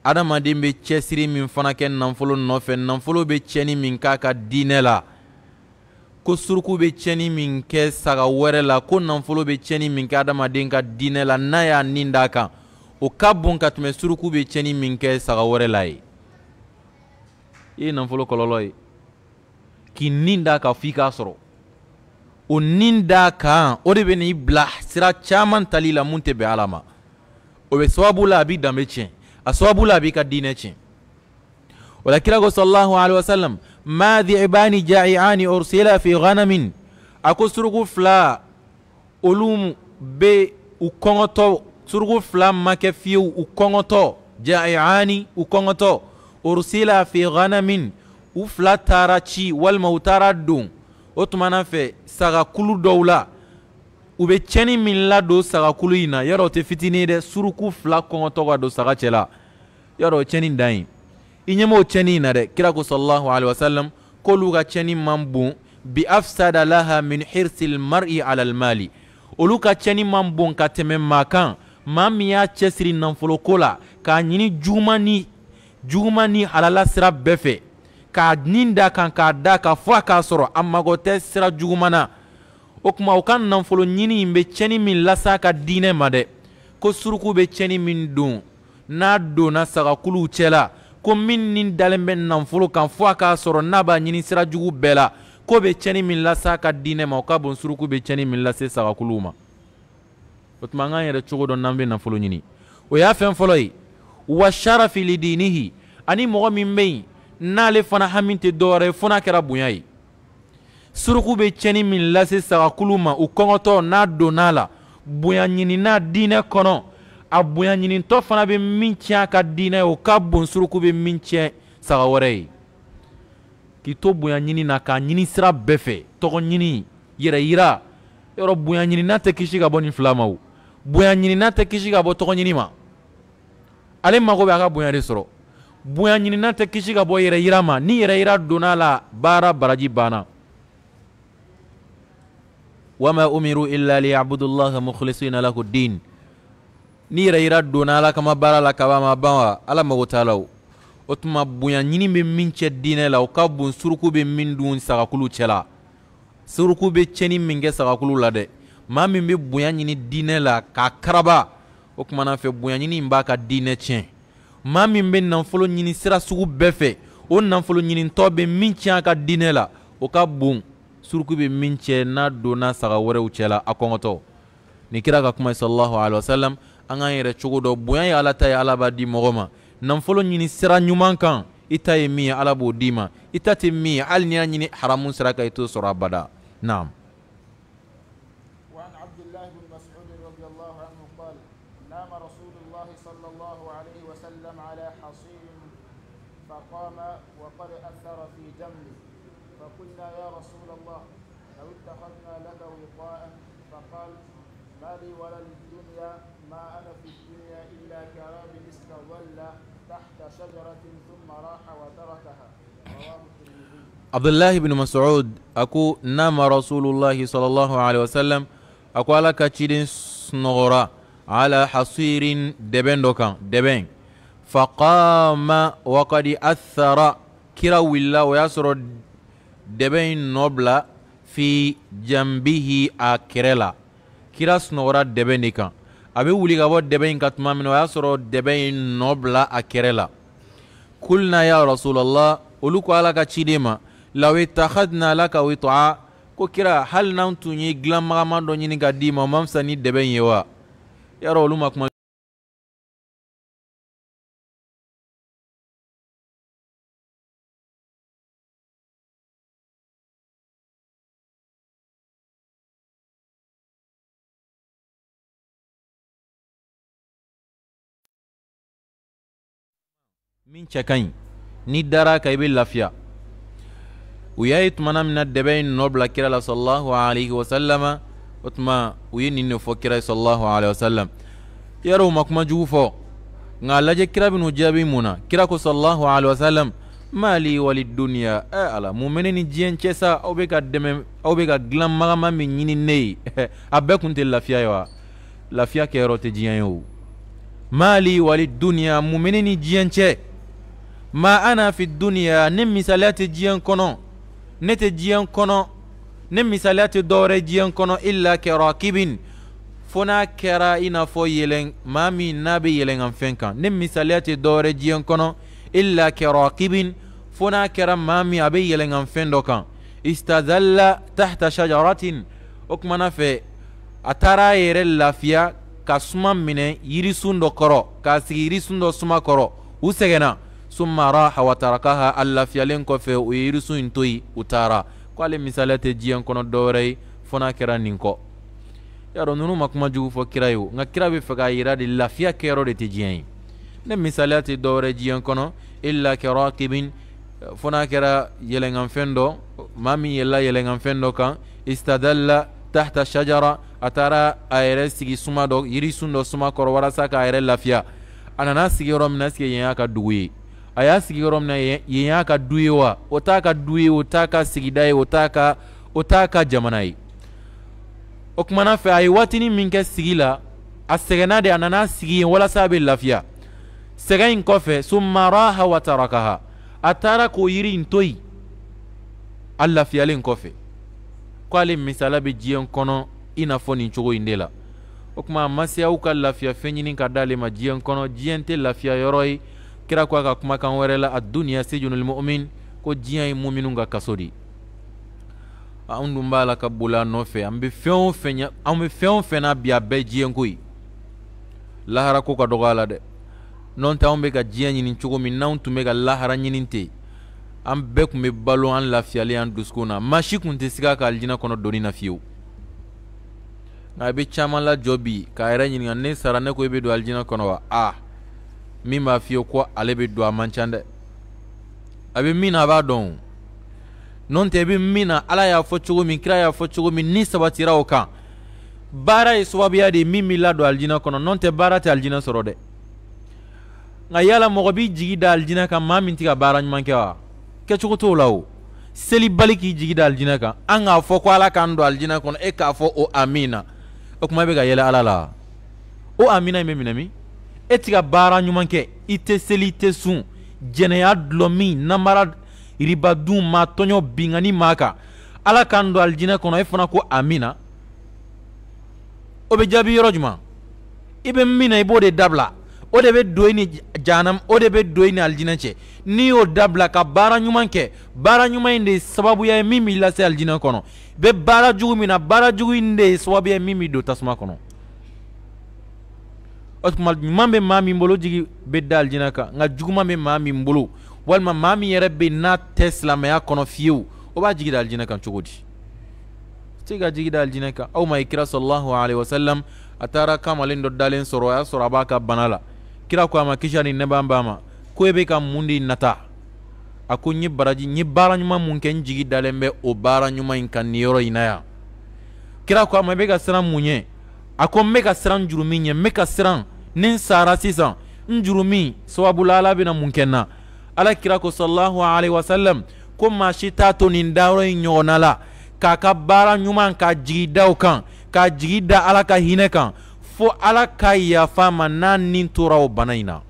adamaden be cɛsiri min fana kɛ nanfolo nɔfɛ nanfolo be cɛni min k'a ka diinɛ la ko suruku be cɛni min kɛ saga wɛrɛ la ko nanfolo be cɛni min kɛ adamaden ka diinɛ la n'a y'a nin d'a kan o ka bon ka tumɛ suruku be cɛni min kɛ saga wɛrɛ la ye i ye nanfolo kɔlɔlɔ ye k'i nin d'a kan k'a sɔrɔ o nin d'a kan o de bɛ n'i bila sira caaman tali la mun tɛ bɛn ala ma o be sababu la a b'i danbe tiɲɛ a sababu la a b'i ka diinɛ tiɲɛ o la kira ko sallahu alaihi wa sallam ma dhi'bani ja'iani ursila fi ghanamin a ko suruku fila olu be u kɔngɔtɔ suruku fila ma fiyewu u kɔngɔtɔ ja'iani u kɔngɔtɔ ursila fi ghanamin u fila taara ci walima u taara don o tumana fɛ sagakulu dɔw la u be tiɲɛni min ladon sagakulu yi na yɔrɔ o tɛ fitini dɛ suruku fila kɔngɔtɔ ka don saga cɛla yɔrɔ o tiɲɛni dan ye i ɲɛmao m'o tiɲɛni na dɛ kira ko sɔlɔlahu alayhi wasalam k'olu ka tiɲɛni man bon bi afsada laha min hirsil mar'i alal mali olu ka tiɲɛni man bon ka tɛmɛ maa kan maa min y'a cɛsiri nanfoloko la k'a ɲini juguman ni juguman ni halala sira bɛɛ fɛ k'a nin da kan k'a da ka fo a k'a sɔrɔ a mago tɛ sira jugumana o tuma u ka nanfolo ɲini in bɛ min lasa ka diinɛ ma dɛ ko suruku be cɛni min don n'a donna sagakuluw cɛla ko min nin dalen bɛ nafolo kan fɔ a k'a sɔrɔ n'a b'a ɲini sira jugu bɛɛ la ko be cɛni min lasa ka diinɛ ma o ka bon suruku be cɛni min lase sagakuluw ma o tuma an k'an yɛrɛ cogo dɔn n'an bɛ nafolo ɲini o y'a fɛn fɔlɔ ye wa sharafili diinihi ani mɔgɔ min bɛ yen n'ale fana hami tɛ dɔwɛrɛ ye fo n'a kɛra bonya ye suruku be cɛni min lase sagakulu ma u kɔngɔtɔ n'a donna la bonya ɲinina diinɛ kɔnɔ a bonya ɲinitɔ fana be min tiɲɛ a ka diinɛ o ka bon suruku be min tiɲɛ saga wɛrɛ ye k'i to bonya ɲini na k'a ɲini sira bɛɛ fɛ tɔgɔ ɲini yɛrɛ yira yɔrɔ bonya ɲinina tɛ kisi ka bɔ nin fila ma o bonya ɲinina tɛ kisi ka bɔ tɔgɔ ɲini ma ale mago bɛ a ka bonya de sɔrɔ bonya ɲinina tɛ kisi ka bɔ yɛrɛ yira ma ni yɛrɛ yira donna la baara baraji banna wama umiru illa liyabudu mukhlisina lahu din ni yɛrɛ yira donna ala kama baara la kaba ma ban wa ala mago t'a la o o tuma bonya ɲini be min cɛ diinɛ la o ka bon suruku be min dun sagakulu cɛ la suruku be cɛni min kɛ sagakulu la dɛ ma min be bonya ɲini diinɛ la k'a karaba o tumana fɛ bonya ɲini b'a ka diinɛ tiɲɛ maa min bɛ nanfolo ɲini sira sugu bɛɛ fɛ o nanfolo ɲinitɔ bɛ min tiɲɛ a ka diinɛ la o ka bon suruku bɛ min cɛ n'a donna saga wɛrɛw cɛ la a kɔngɔtɔ nin kira ka kuma sallahu alaihi wasalam an k'an yɛrɛ cogo dɔ bonya ye ala ta ye ala b'a di mɔgɔ ma nanfolo ɲini sira ɲuman kan i ta ye min ye ala b'o d'i ma i ta tɛ min ye hali n'i y'a ɲini haramu sira kan i t'o sɔrɔ abada naam Abdullah bin Mas'ud aku nama Rasulullah sallallahu alaihi wasallam aku ala ka ciden snogora ala hasirin deben do kan deben faqama wa qad athara kira willa o y'a sɔrɔ deben nɔ bila fi jambihi a kɛrɛ la kira sunɔgɔra dɛbɛn de kan a bɛ wuli ka bɔ dɛbɛn in ka tuma min na o y'a sɔrɔ dɛbɛn in nɔ bila a kɛrɛ la kulna ya rasulallah olu ko ala ka ciden ma lawe tahadna laka wit'a ko kira hali n'an tun ye dilanmagaman dɔ ɲini ka d'i ma o ni dɛbɛ in ye wa yarɔ olu ma kuma min cɛ ka ɲi n'i dara kan i bɛ lafiya ويايتمنا من الدبين نوبلا كرا صلى الله عليه وسلم وتما ويني فكرا صلى الله عليه وسلم يرو مكما جوفو ngalaje kira binu jabi muna kira ko sallahu alaihi wasallam mali wali duniya e ala mumene ni jiyen cɛsa aw be ka dɛmɛ magama min ɲini ne ye a bɛɛ kun tɛ lafiya ye wa lafiya kɛyɔrɔ tɛ jiyan ye o mali wali duniya mumene ni jiyen cɛ ma ana fi duniya ne misalati tɛ konon ne tɛ diɲɛ kɔnɔ ne misaliya tɛ dɔwɛrɛ diɲɛ kɔnɔ illa kɛrakibin fo n'a kɛra i n'a fɔ yɛlɛn maa min n'a bɛ yɛlɛnkanfɛn kan ne misaliya tɛ dɔwɛrɛ diɲɛ kɔnɔ illa kɛrakibin fo n'a kɛra maa min a bɛ yɛlɛnkanfɛn dɔ kan istazalla tahta shajaratin o kumana fɛ a taara a yɛrɛ lafiya ka suma minɛ yirisun dɔ kɔrɔ k'a sigi yirisun dɔ suma kɔrɔ u sɛgɛnna summa raha watarakaha allah kɔfɛ u ye yirisu in to yen u taara ko ale misaliya tɛ diɲɛ kɔnɔ dɔwɛrɛ ye n'a kɛra nin kɔ y'a dɔn ninnu ma kuma jugu fɔ kira ye o nka kira bɛ fɛ k'a yira de lafiya kɛyɔrɔ de tɛ diɲɛ ye ne misaliya tɛ dɔwɛrɛ diɲɛ kɔnɔ illa karakibin fo n'a kɛra yɛlɛnkanfɛn dɔ maa min yɛlɛla yɛlɛnkanfɛn dɔ kan istadalla tahta shajara a taara a yɛrɛ sigi suma dɔ yirisun dɔ suma kɔrɔ walasa k'a yɛrɛ lafiya a nana sigi yɔrɔ min na ɛsike yen y'a ka dugu ye a y'a sigi yɔrɔ mina na yen y'a ka du ye wa o t'a ka du ye o t'a ka sigida ye o t'a ka jamana ye o kumana fɛ a ye waatinin min kɛ sigi la a sɛgɛnna de a nana sigi ye walasa a be lafiya sɛgɛ in kɔfɛ sumaraha wa tarakaha a taara k'o yiri in to yen a lafiyalen kɔfɛ ale misala be diɲɛ kɔnɔ i n'a fɔ nin cogo yin de la o kuma a ma ka lafiya fɛn ɲini ka daale ma diɲɛ kɔnɔ diɲɛ tɛ lafiya yɔrɔ ye kira ko a ka kumakan wɛrɛ la a duniya sijunul mu'min ko diɲɛ ye muminu ka kaso de an dun b'a la ka boli a nɔfɛ an bɛ fɛn o fɛn an bɛ fɛn o fɛn na bi a bɛɛ diɲɛko ye lahara ko ka dɔgɔ a la dɛ n'o tɛ anw bɛ ka diɲɛ ɲini cogo min n'anw tun bɛ ka lahara ɲini ten an bɛɛ tun bɛ balo an lafiyalen an dusukun na maa si tun tɛ siga ka alijinɛ kɔnɔ doni na fiyewu nka i e bɛ caman lajɔ bi k'a e yɛrɛ ɲininka ne sara ne ko i e bɛ don alijinɛ kɔnɔ wa a Ah min b'a f'i ye ko ale bɛ don a man ca dɛ a bɛ min na a b'a dɔn o n'o tɛ i bɛ min na ala y'a fɔ cogo min kira y'a fɔ cogo min ni sabatira o kan baara ye sababuya de ye min b'i ladon alijinɛ kɔnɔ n'o tɛ baara tɛ alijinɛ sɔrɔ dɛ nka yala mɔgɔ b'i jigi da alijinɛ kan maa min tɛ ka baara ɲuman kɛ wa kɛcogo t'o la o selibali k'i jigi da alijinɛ kan an k'a fɔ ko ala k'an don alijinɛ kɔnɔ e k'a fɔ o amina o tuma e bɛ ka yɛlɛ ala la o amina in e bɛ minɛ min e ti ka baara ɲuman kɛ i tɛ seli i tɛ sun jɛnɛya dulɔ min namara ribadun ma tɔɲɔ bingani ma kan ala k'an don alijinɛ kɔnɔ e fana ko amina o bɛ jaabi yɔrɔ juman i bɛ min na i b'o de dabila o de bɛ don i ni jahanam o de bɛ don i ni alijinɛ cɛ n'i y'o dabila ka baara ɲuman kɛ baara ɲuman in de ye sababuya ye min b'i lase alijinɛ kɔnɔ i bɛ baara jugu min na baara jugu in de ye sababuya ye min b'i don tasuma kɔnɔ o ɲuman be maa min bolo jigi be da alijinɛ kan nka juguman bɛ maa min bolo walima maa min yɛrɛ bɛ n'a tɛ silamɛya kɔnɔ fiyewu o b'a jigi kan cogo di se ka jigi kan aw ma i kira a taara kamalen dɔ dalen sɔrɔ y'a sɔrɔ a b'a ka bana la kira ko a ma b'a ma ko e ka mun de nata a ko n ye baraji n ye baara ɲuman mun kɛ n jigi dalen bɛ o baara ɲuman na kira ko a ma i ka siran mun a ko n be ka siran n juru min ɲɛ n bɛ ka siran ni n sara sisan n juru min sababula ala bena mun kɛ na ala kira ko salallahu alayhi wasalam ko maa si t'a to nin daro yi ɲɔgɔnna la k'a ka baara ɲuman k'a jigi daw kan k'a jigi da ala ka hinɛ kan fo ala ka yafa ma n'a nin tora o bana yi na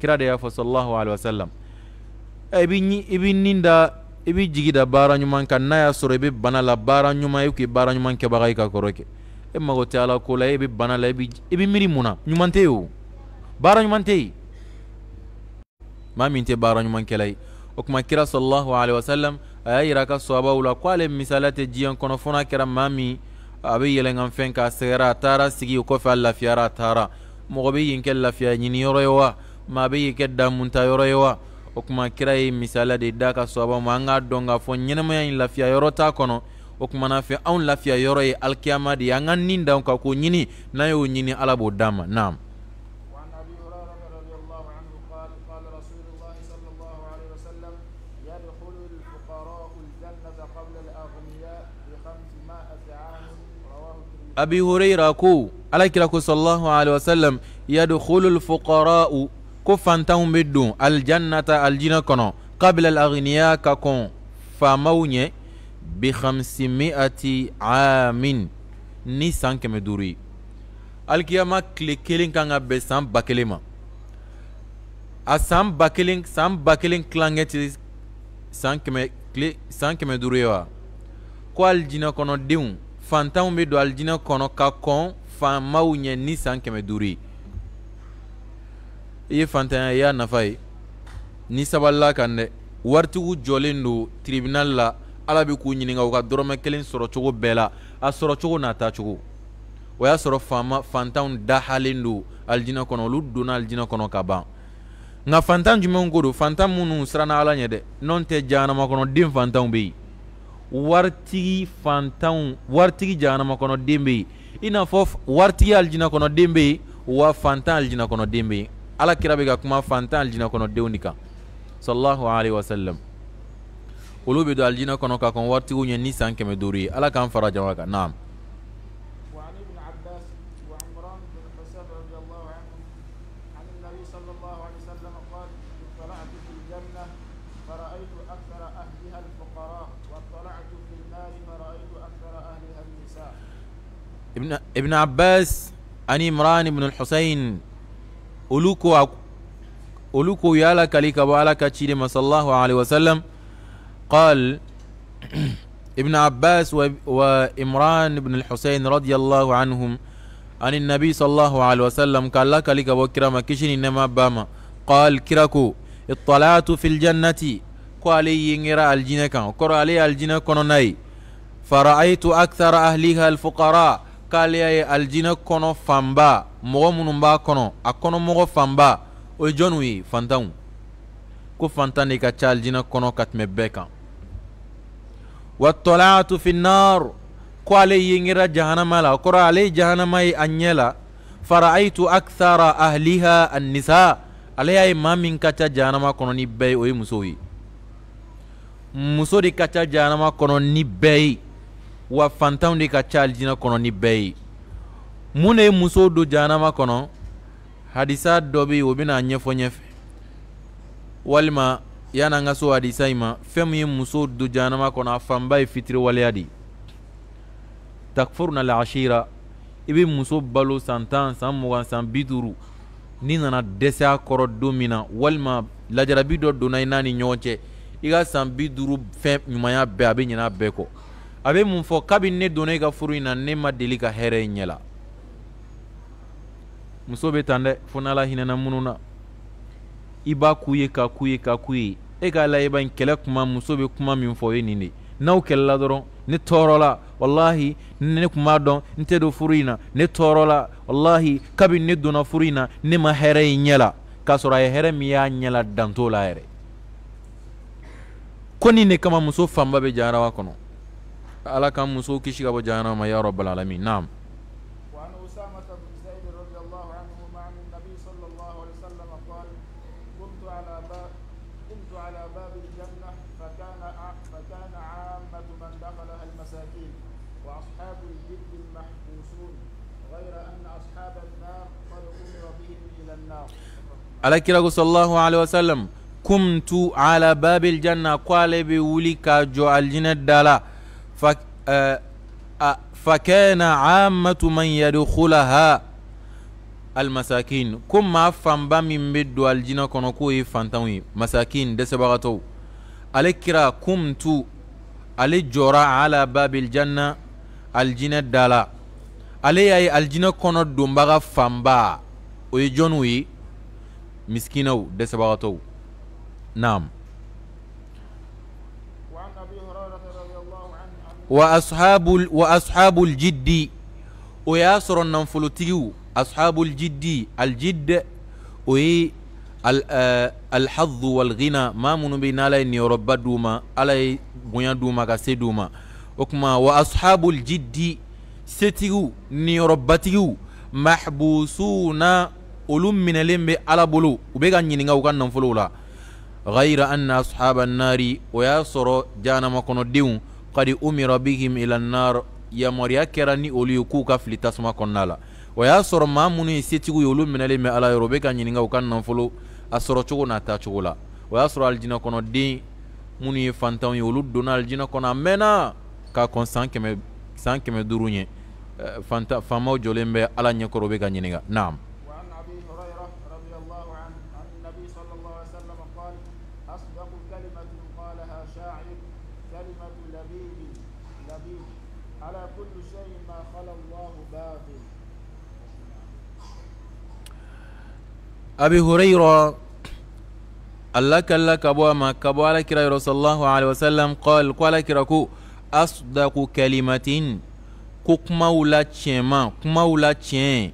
kira de y'a fɔ sɔlɔlahu alayhi wa sallam e, i bɛ nin da i b'i jigi da baara ɲuman kan n'a y'a sɔrɔ i be bana la baara ɲuman i k'i baara ɲuman kɛbaga i ka kɔrɔ kɛ e mago tɛ ala ko la e bɛ bana la i bɛ miiri mun na ɲuman tɛ o baara ɲuman tɛ yen maa min tɛ baara ɲumankɛla ye o tuma kira sɔlɔlahu alayhi wa a y'a yira ka sɔhabaw la k'ale misaliya tɛ diɲɛ kɔnɔ fɔna n'a kɛra maa min a bɛ yɛlɛnkanfɛn k'a sɛgɛrɛ a taara sigi kɔfɛ a lafiyara a taara mɔgɔ bɛ yen kɛ lafiya ɲiniyɔrɔ ye wa maa bɛ yen kɛ damuntayɔrɔ ye wa o kuma kira ye misaliya de da ka sɔrɔba ma an k'a dɔn k'a fɔ ɲɛnɛmaya in lafiya yɔrɔ t'a kɔnɔ o kumana fɛ anw lafiya yɔrɔ ye alikiyama de ye an ka nin dan k'o ɲini n'an y'o ɲini ala b'o d'an ma naam abi hurayra ko alakira ko sallallahu alaihi wasallam yadkhulu alfuqara'u ko fantanw be don aljannata alijinɛ kɔnɔ kabila alagniya ka kɔn faamaw ɲɛ bihamsimiati amin ni saan kɛmɛ duru ye alikiyama tile kelen kan ka bɛn saan ba kelen ma a san ba kelen saan ba kelen kilankɛ tɛ saan kɛmɛ tile saan kɛmɛ duuru ye wa ko alijinɛ kɔnɔdenw fantanw be don alijinɛ kɔnɔ ka kɔn faamaw ɲɛ ni san kɛmɛ duuru ye i ye fantanya i y'a nafa ye ni sabalila kan dɛ waritigiw jɔlen do tribunal la ala be k'u ɲininga u ka dɔrɔmɛ kelen sɔrɔcogo bɛɛ la a sɔrɔcogo n'a tacogo o y'a sɔrɔ faama fantanw dahalen do alijinɛ kɔnɔ olu donna alijinɛ kɔnɔ ka ban nka fantan jumɛnw ko do fantan minnu siranna ala ɲɛ dɛ nɔn tɛ jahanama fantanw be ye waritigi fantanw waritigi jahanama be ye i n'a fɔ waritigi alijinɛ kɔnɔden be ye wa fantan alijinɛ kɔnɔ be ye ala kira bɛ ka kuma fantan alijinɛ kɔnɔdenw de kan sallahu alaihi wasallam olu bɛ don alijinɛ kɔnɔ ka kɔn waritigiw ɲɛ ni san kɛmɛ duuru ye ala k'an fara jama kan naam ابن ابن عباس عن عمران بن الحسين olu ko a olu ko ye ala kali ka bɔ ala ka ابن عباس وإمران بن الحسين رضي الله عنهم عن النبي صلى الله عليه وسلم قال لك لك وكرم كشن إنما باما قال كركو اطلعت في الجنة قالي ينرى الجنة قر علي الجنة كنوني فرأيت أكثر أهلها الفقراء قال يا الجنة كنو فنبا mɔgɔ minnu b'a kɔnɔ a kɔnɔmɔgɔ fanba o ye jɔnniw ye fantanw ko fantan de ka ca alijinɛ kɔnɔ ka tɛmɛ bɛɛ kan wa tɔlaatu finnar ko ale yengera jahanama la o kɔrɔ ale ye jahanama ye a ɲɛ la faraaitu akthara ahliha annisa ale y'a ye maa min ka ca jahanama kɔnɔ ni bɛɛ ye o ye musow ye muso de ka ca jahanama kɔnɔ ni bɛɛ ye wa fantanw de ka ca alijinɛ kɔnɔ ni bɛɛ ye mun ne ye musow don jahanama kɔnɔ hadisa dɔ be yen o bena ɲɛfɔ ɲɛfɛ walima yan'an ka so hadisa yi ma fɛn mu ye musow don jahanama kɔnɔ a fanba ye waleya de takfuruna lashira i be muso balo san tan san mugan san bi duru n'i nana dɛsɛ a kɔrɔ don min na walima lajarabi dɔ donna i n'a ni ɲɔgɔn cɛ i ka san bi duuru fɛn ɲumanya bɛɛ a be ɲɛna bɛɛ kɔ a be mun fɔ kabini ne donna i ka furu in na ne ma deli ka hɛrɛ i ɲɛ la muso be tan dɛ fo n'ala hinɛna minnu na i b'a k'u ye ka k'u ye ka k'u ye e k'a la i ba in kɛlɛ kuma muso be kuma min fɔ o ye nin de n'aw kɛlɛla dɔrɔn ne tɔɔrɔla wallahi ne kun b'a dɔn n tɛ don furu in na ne tɔɔrɔla wallahi kabini ne donna furu in na ne ma hɛrɛ ye ɲɛ la k'a sɔrɔ a ye hɛrɛ min y'a ɲɛ la danto la yɛrɛ ko nin de kama muso fanba bɛ jahanama kɔnɔ ala k'an musow kisi ka bɔ jahanama ma ya rabbal alamin naam alakirago sallahu alaihi wasallam kumtu ala babi ljanna ko ale be wuli ka jɔ aljinɛ dala fa, eh, fakana amatu man yadkhulaha almasakin ko ma fanba min be do aljinɛ kɔnɔ k'o ye fantanw ye masakin dɛsɛbagatɔw ale kira kumtu ale jɔra ala babi ljanna aljinɛ dala ale y'aye ye aljinɛ kɔnɔ donbaga fanba o ye ye مسكينو دسباغتو نعم وعن أبي هريرة رضي الله عنه وأصحاب ال... وأصحاب الجد وياسر النفلتيو أصحاب الجد الجد وي الحظ والغنى ما من بين علي يربى دوما علي بنيا دوما كسي وكما وأصحاب الجد ستيو نيربتيو محبوسون olu minɛlen bɛ ala bolo u bɛ ka ɲininka u ka nafolow la ghayra anna ashaba nari o y'a sɔrɔ janama kadi qad umira bihim ila nar yamariya kɛra ni olu ye k'u ka fili tasuma kɔnɔna la o y'a sɔrɔ maa minnu ye setigiw ye olu minɛlen bɛ ala yɔrɔ u bɛ ka ɲininka u ka nafolo a sɔrɔ cogo n'a cogo la o y'a sɔrɔ alijinɛ kɔnɔden minnu ye fantanw ye olu donna alijinɛ kɔnɔ a mɛnna k'a kɔn san kɛmɛ san kɛmɛ duuru ɲɛ faamaw jɔlen bɛ ala ɲɛkɔrɔ u bɛ ka ɲininka naam abi hurayra alla kalla ka bɔ a ma ka bɔ alakira yɔrɔ sallallahu alaihi wasallam qal ko alakira ko asdaku kalimatin ko kumaw la tiɲɛma kumaw la tiɲɛ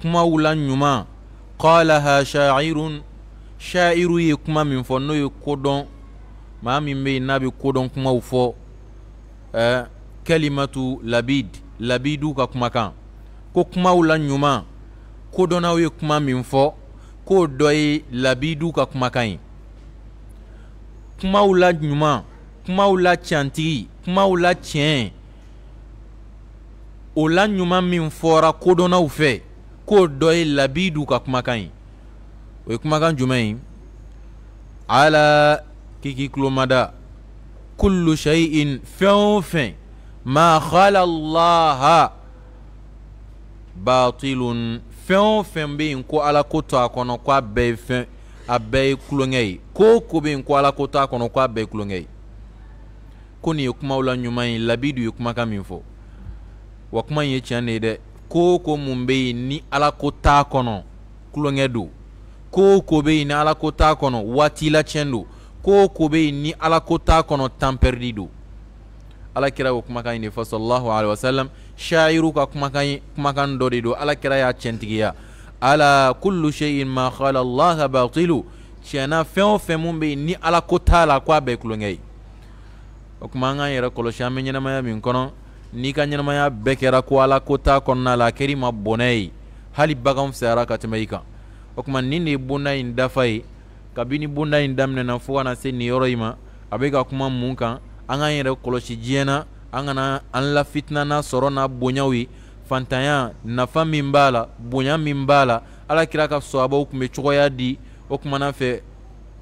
kumaw la ɲuman qalaha sha'irun sha'iru ye kuma min fɔ n'o ye kodɔn maa min bɛ yen n'a bɛ kodɔn kumaw fɔ ɛɛ kalimatu labid labidu ka kumakan ko kumaw la ɲuman kodɔnnaw ye kuma min fɔ k'o dɔ ye labidu ka kumakan ye kumaw la ɲuman kumaw la tiɲɛtigi kumaw la tiɲɛ o la ɲuman min fɔra kodɔnnaw fɛ k'o dɔ ye labidu ka kumakan ye o ye kumakan jumɛn ye ala k'i k'i tulo mada kullu shay'in fɛn o fɛn ma khala allaha batilun fɛn o fɛn bɛ yen ko ala ko to a kɔnɔ ko a bɛɛ ye fɛn a bɛɛ ye kulonkɛ ye ko o ko bɛ yen ko ala ko to a kɔnɔ ko a bɛɛ ye kulonkɛ ye ko nin ye kumaw la ɲuman ye labidu ye kumakan min fɔ wa kuma in ye tiɲɛ de ye dɛ ko o ko mun bɛ yen ni ala ko t'a kɔnɔ kulonkɛ don ko o ko bɛ yen ni ala ko t'a kɔnɔ waati la tiɲɛ don ko o ko bɛ yen ni ala ko t'a kɔnɔ tanpɛridi don alakira o kumakan de fɔ sallallahu alaihi wasallam shairu ka kumakan kumakan dɔ de don alakira y'a tiɲɛtigiya ala kullu shay'in ma khala allah batilu tiɲɛna fɛn o fɛn mun bɛ yen ni ala ko t'a la ko a bɛɛ ye kulonkɛ ye o kuma an k'an yɛrɛ kɔlɔsi an bɛ ɲɛnamaya min kɔnɔ n'i ka ɲɛnamaya bɛɛ kɛra ko ala ko t'a kɔnɔna la a kɛr'i ma bɔnɛ ye hali baganw fisayara ka tɛmɛ i kan o kuma nin de bonda in dafa ye kabini bonda in daminɛna fo ka na se nin yɔrɔ in ma a bɛ ka kuma mun kan an k'an yɛrɛ kɔlɔsi diɲɛ an kana an la fitinana sɔrɔ n'a bonyaw ye fantanya nafa min b'a la bonya min b'a la ala kira ka sahabaw kun be cogoya di o kumana fɛ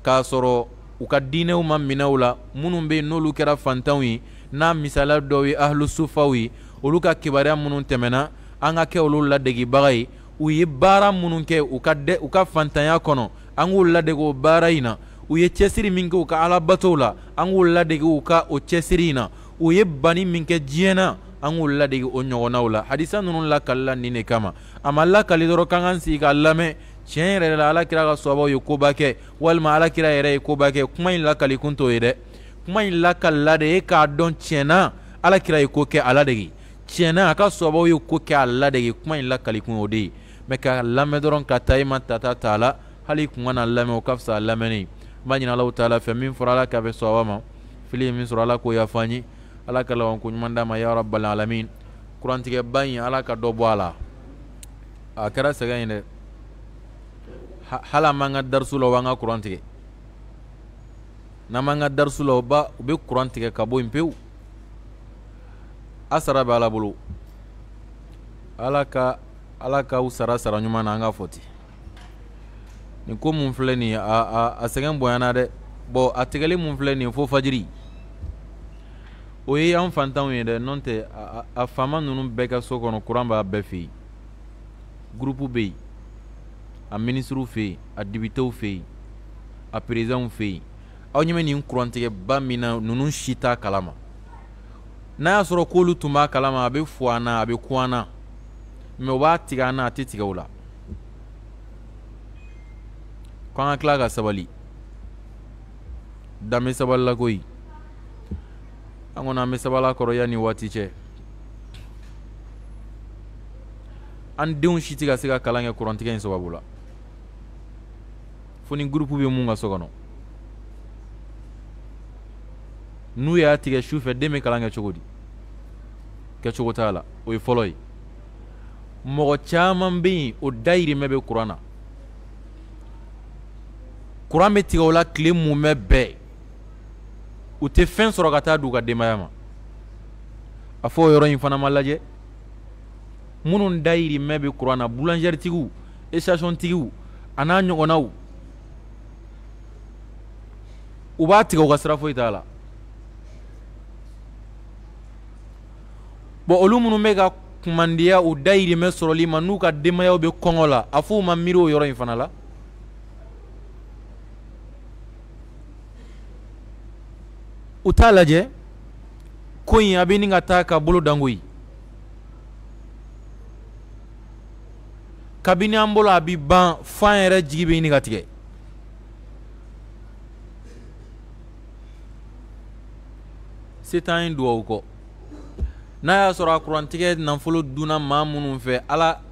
k'a sɔrɔ u ka diinɛw ma minɛw la minnu bɛ yen n'olu kɛra fantanw ye n'a misaliya dɔw ye ahlusufaw ye olu ka kibariya minnu tɛmɛna an ka kɛ olu ladegibaga ye u ye baara minnu kɛ u ka fantanya kɔnɔ an k'u ladege o baara yi na u ye cɛsiri min kɛ u ka alabatow la an k'u ladege u ka o cɛsiri na u ye bani min kɛ diɲɛ an k'u ladege o ɲɔgɔnnaw la hadisa nunu lakalila nin de kama a ma lakali dɔrɔ kan kan sigi ka lamɛn tiɲɛ yɛrɛ la alakira ka sababaw ye koba kɛ walima alakira yɛrɛ ye koba kɛ kuma in lakali kun t'o ye dɛ kuma in lakalila de e k'a dɔn tiɲɛna alakira ye ko kɛ a ladege tiɲɛna a ka sababaw ye ko kɛ a ladege kuma in lakali kun o de ye mɛ ka lamɛn dɔrɔn ka taa i ma tata t'a la hali kun kana lamɛn o ka fisa lamɛnni ye n b'a ɲini alaw taala fɛ min fɔra ala k'a bɛ sɔn awa ma fili ye min sɔrɔ ala k'o yafa an ye ala ka lawanko ɲuman d'a ma ya rabbal alamin kurantigɛba ɲi ala ka dɔ bɔ a la a kɛra sɛgɛn ye dɛ hali an b'an ka darisu la b'an ka kuran n'an b'an ka darisu la ba u bɛ kuran ka bɔ yen pewu a sara bɛ ala bolo ala ka ala k'aw sara sara ɲuman na an k'a fɔ ten nin ko mun filɛ nin a a a sɛgɛn bonyana dɛ bɔn a tigɛli mun filɛ nin fo fajiri o ye an fantanw ye dɛ nɔ tɛ a a faama ninnu bɛɛ ka so kɔnɔ kuran b'a bɛɛ fɛ yen gurupu bɛ yen a minisiriw fɛ yen a dibitew fɛ yen a perezanw fɛ yen aw ɲɛ bɛ nin kurantigɛba min na ninnu si t'a kalama n'a y'a sɔrɔ k'olu tun b'a kalama a bɛ fɔ an na a bɛ kun an na mɛ o b'a tigɛ an na a tɛ tigɛ o la k'an ka tila ka sabali danbe sabalila koyi an kɔni an bɛ sabala kɔrɔ yanni waati cɛ an denw si tɛ ka se ka kalan kɛ kurantigɛ in sababu la fo ni gurupu be mun ka so kɔnɔ n'u y'a tigɛ su fɛ den be kalan kɛ cogo di kɛcogo t'a la o ye fɔlɔ ye mɔgɔ caman be yen o dayirimɛ be kuran na kuran be tigɛ o la kile mumɛ bɛɛ u tɛ fɛn sɔrɔ ka taa di ka denbaya ma a fɔ o yɔrɔ in fana ma lajɛ minnu dayirimɛ be kuran na boulangeritigiw estationtigiw a n'a ɲɔgɔnnaw u b'a tigɛ u ka sira foyi t'a la bɔn olu minnu be ka kumandiya u dayirimɛ sɔrɔli ma n'u ka denbayaw be kɔngɔ la a fɔ u ma miiri o yɔrɔ in fana la u t'a lajɛ ko in a bɛ ɲini ka taa ka bolo dango kabini an bolo a bi ban fan yɛrɛ jigi bɛ ɲini ka tigɛ se t'an ye duwawu kɔ n'a y'a sɔrɔ a kurantigɛ nafolo dunna maa minnu fɛ ala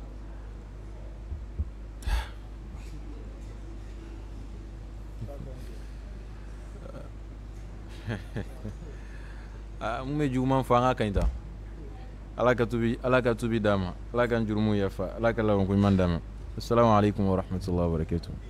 Ah, mun bɛ juguman fɔ an ka kaɲi ala ka tubi ala ka tubi d'a ma ala ka jurumu yafa ala ka labankoɲuman d'a ma assalamu alaikum warahmatullahi wabarakatuh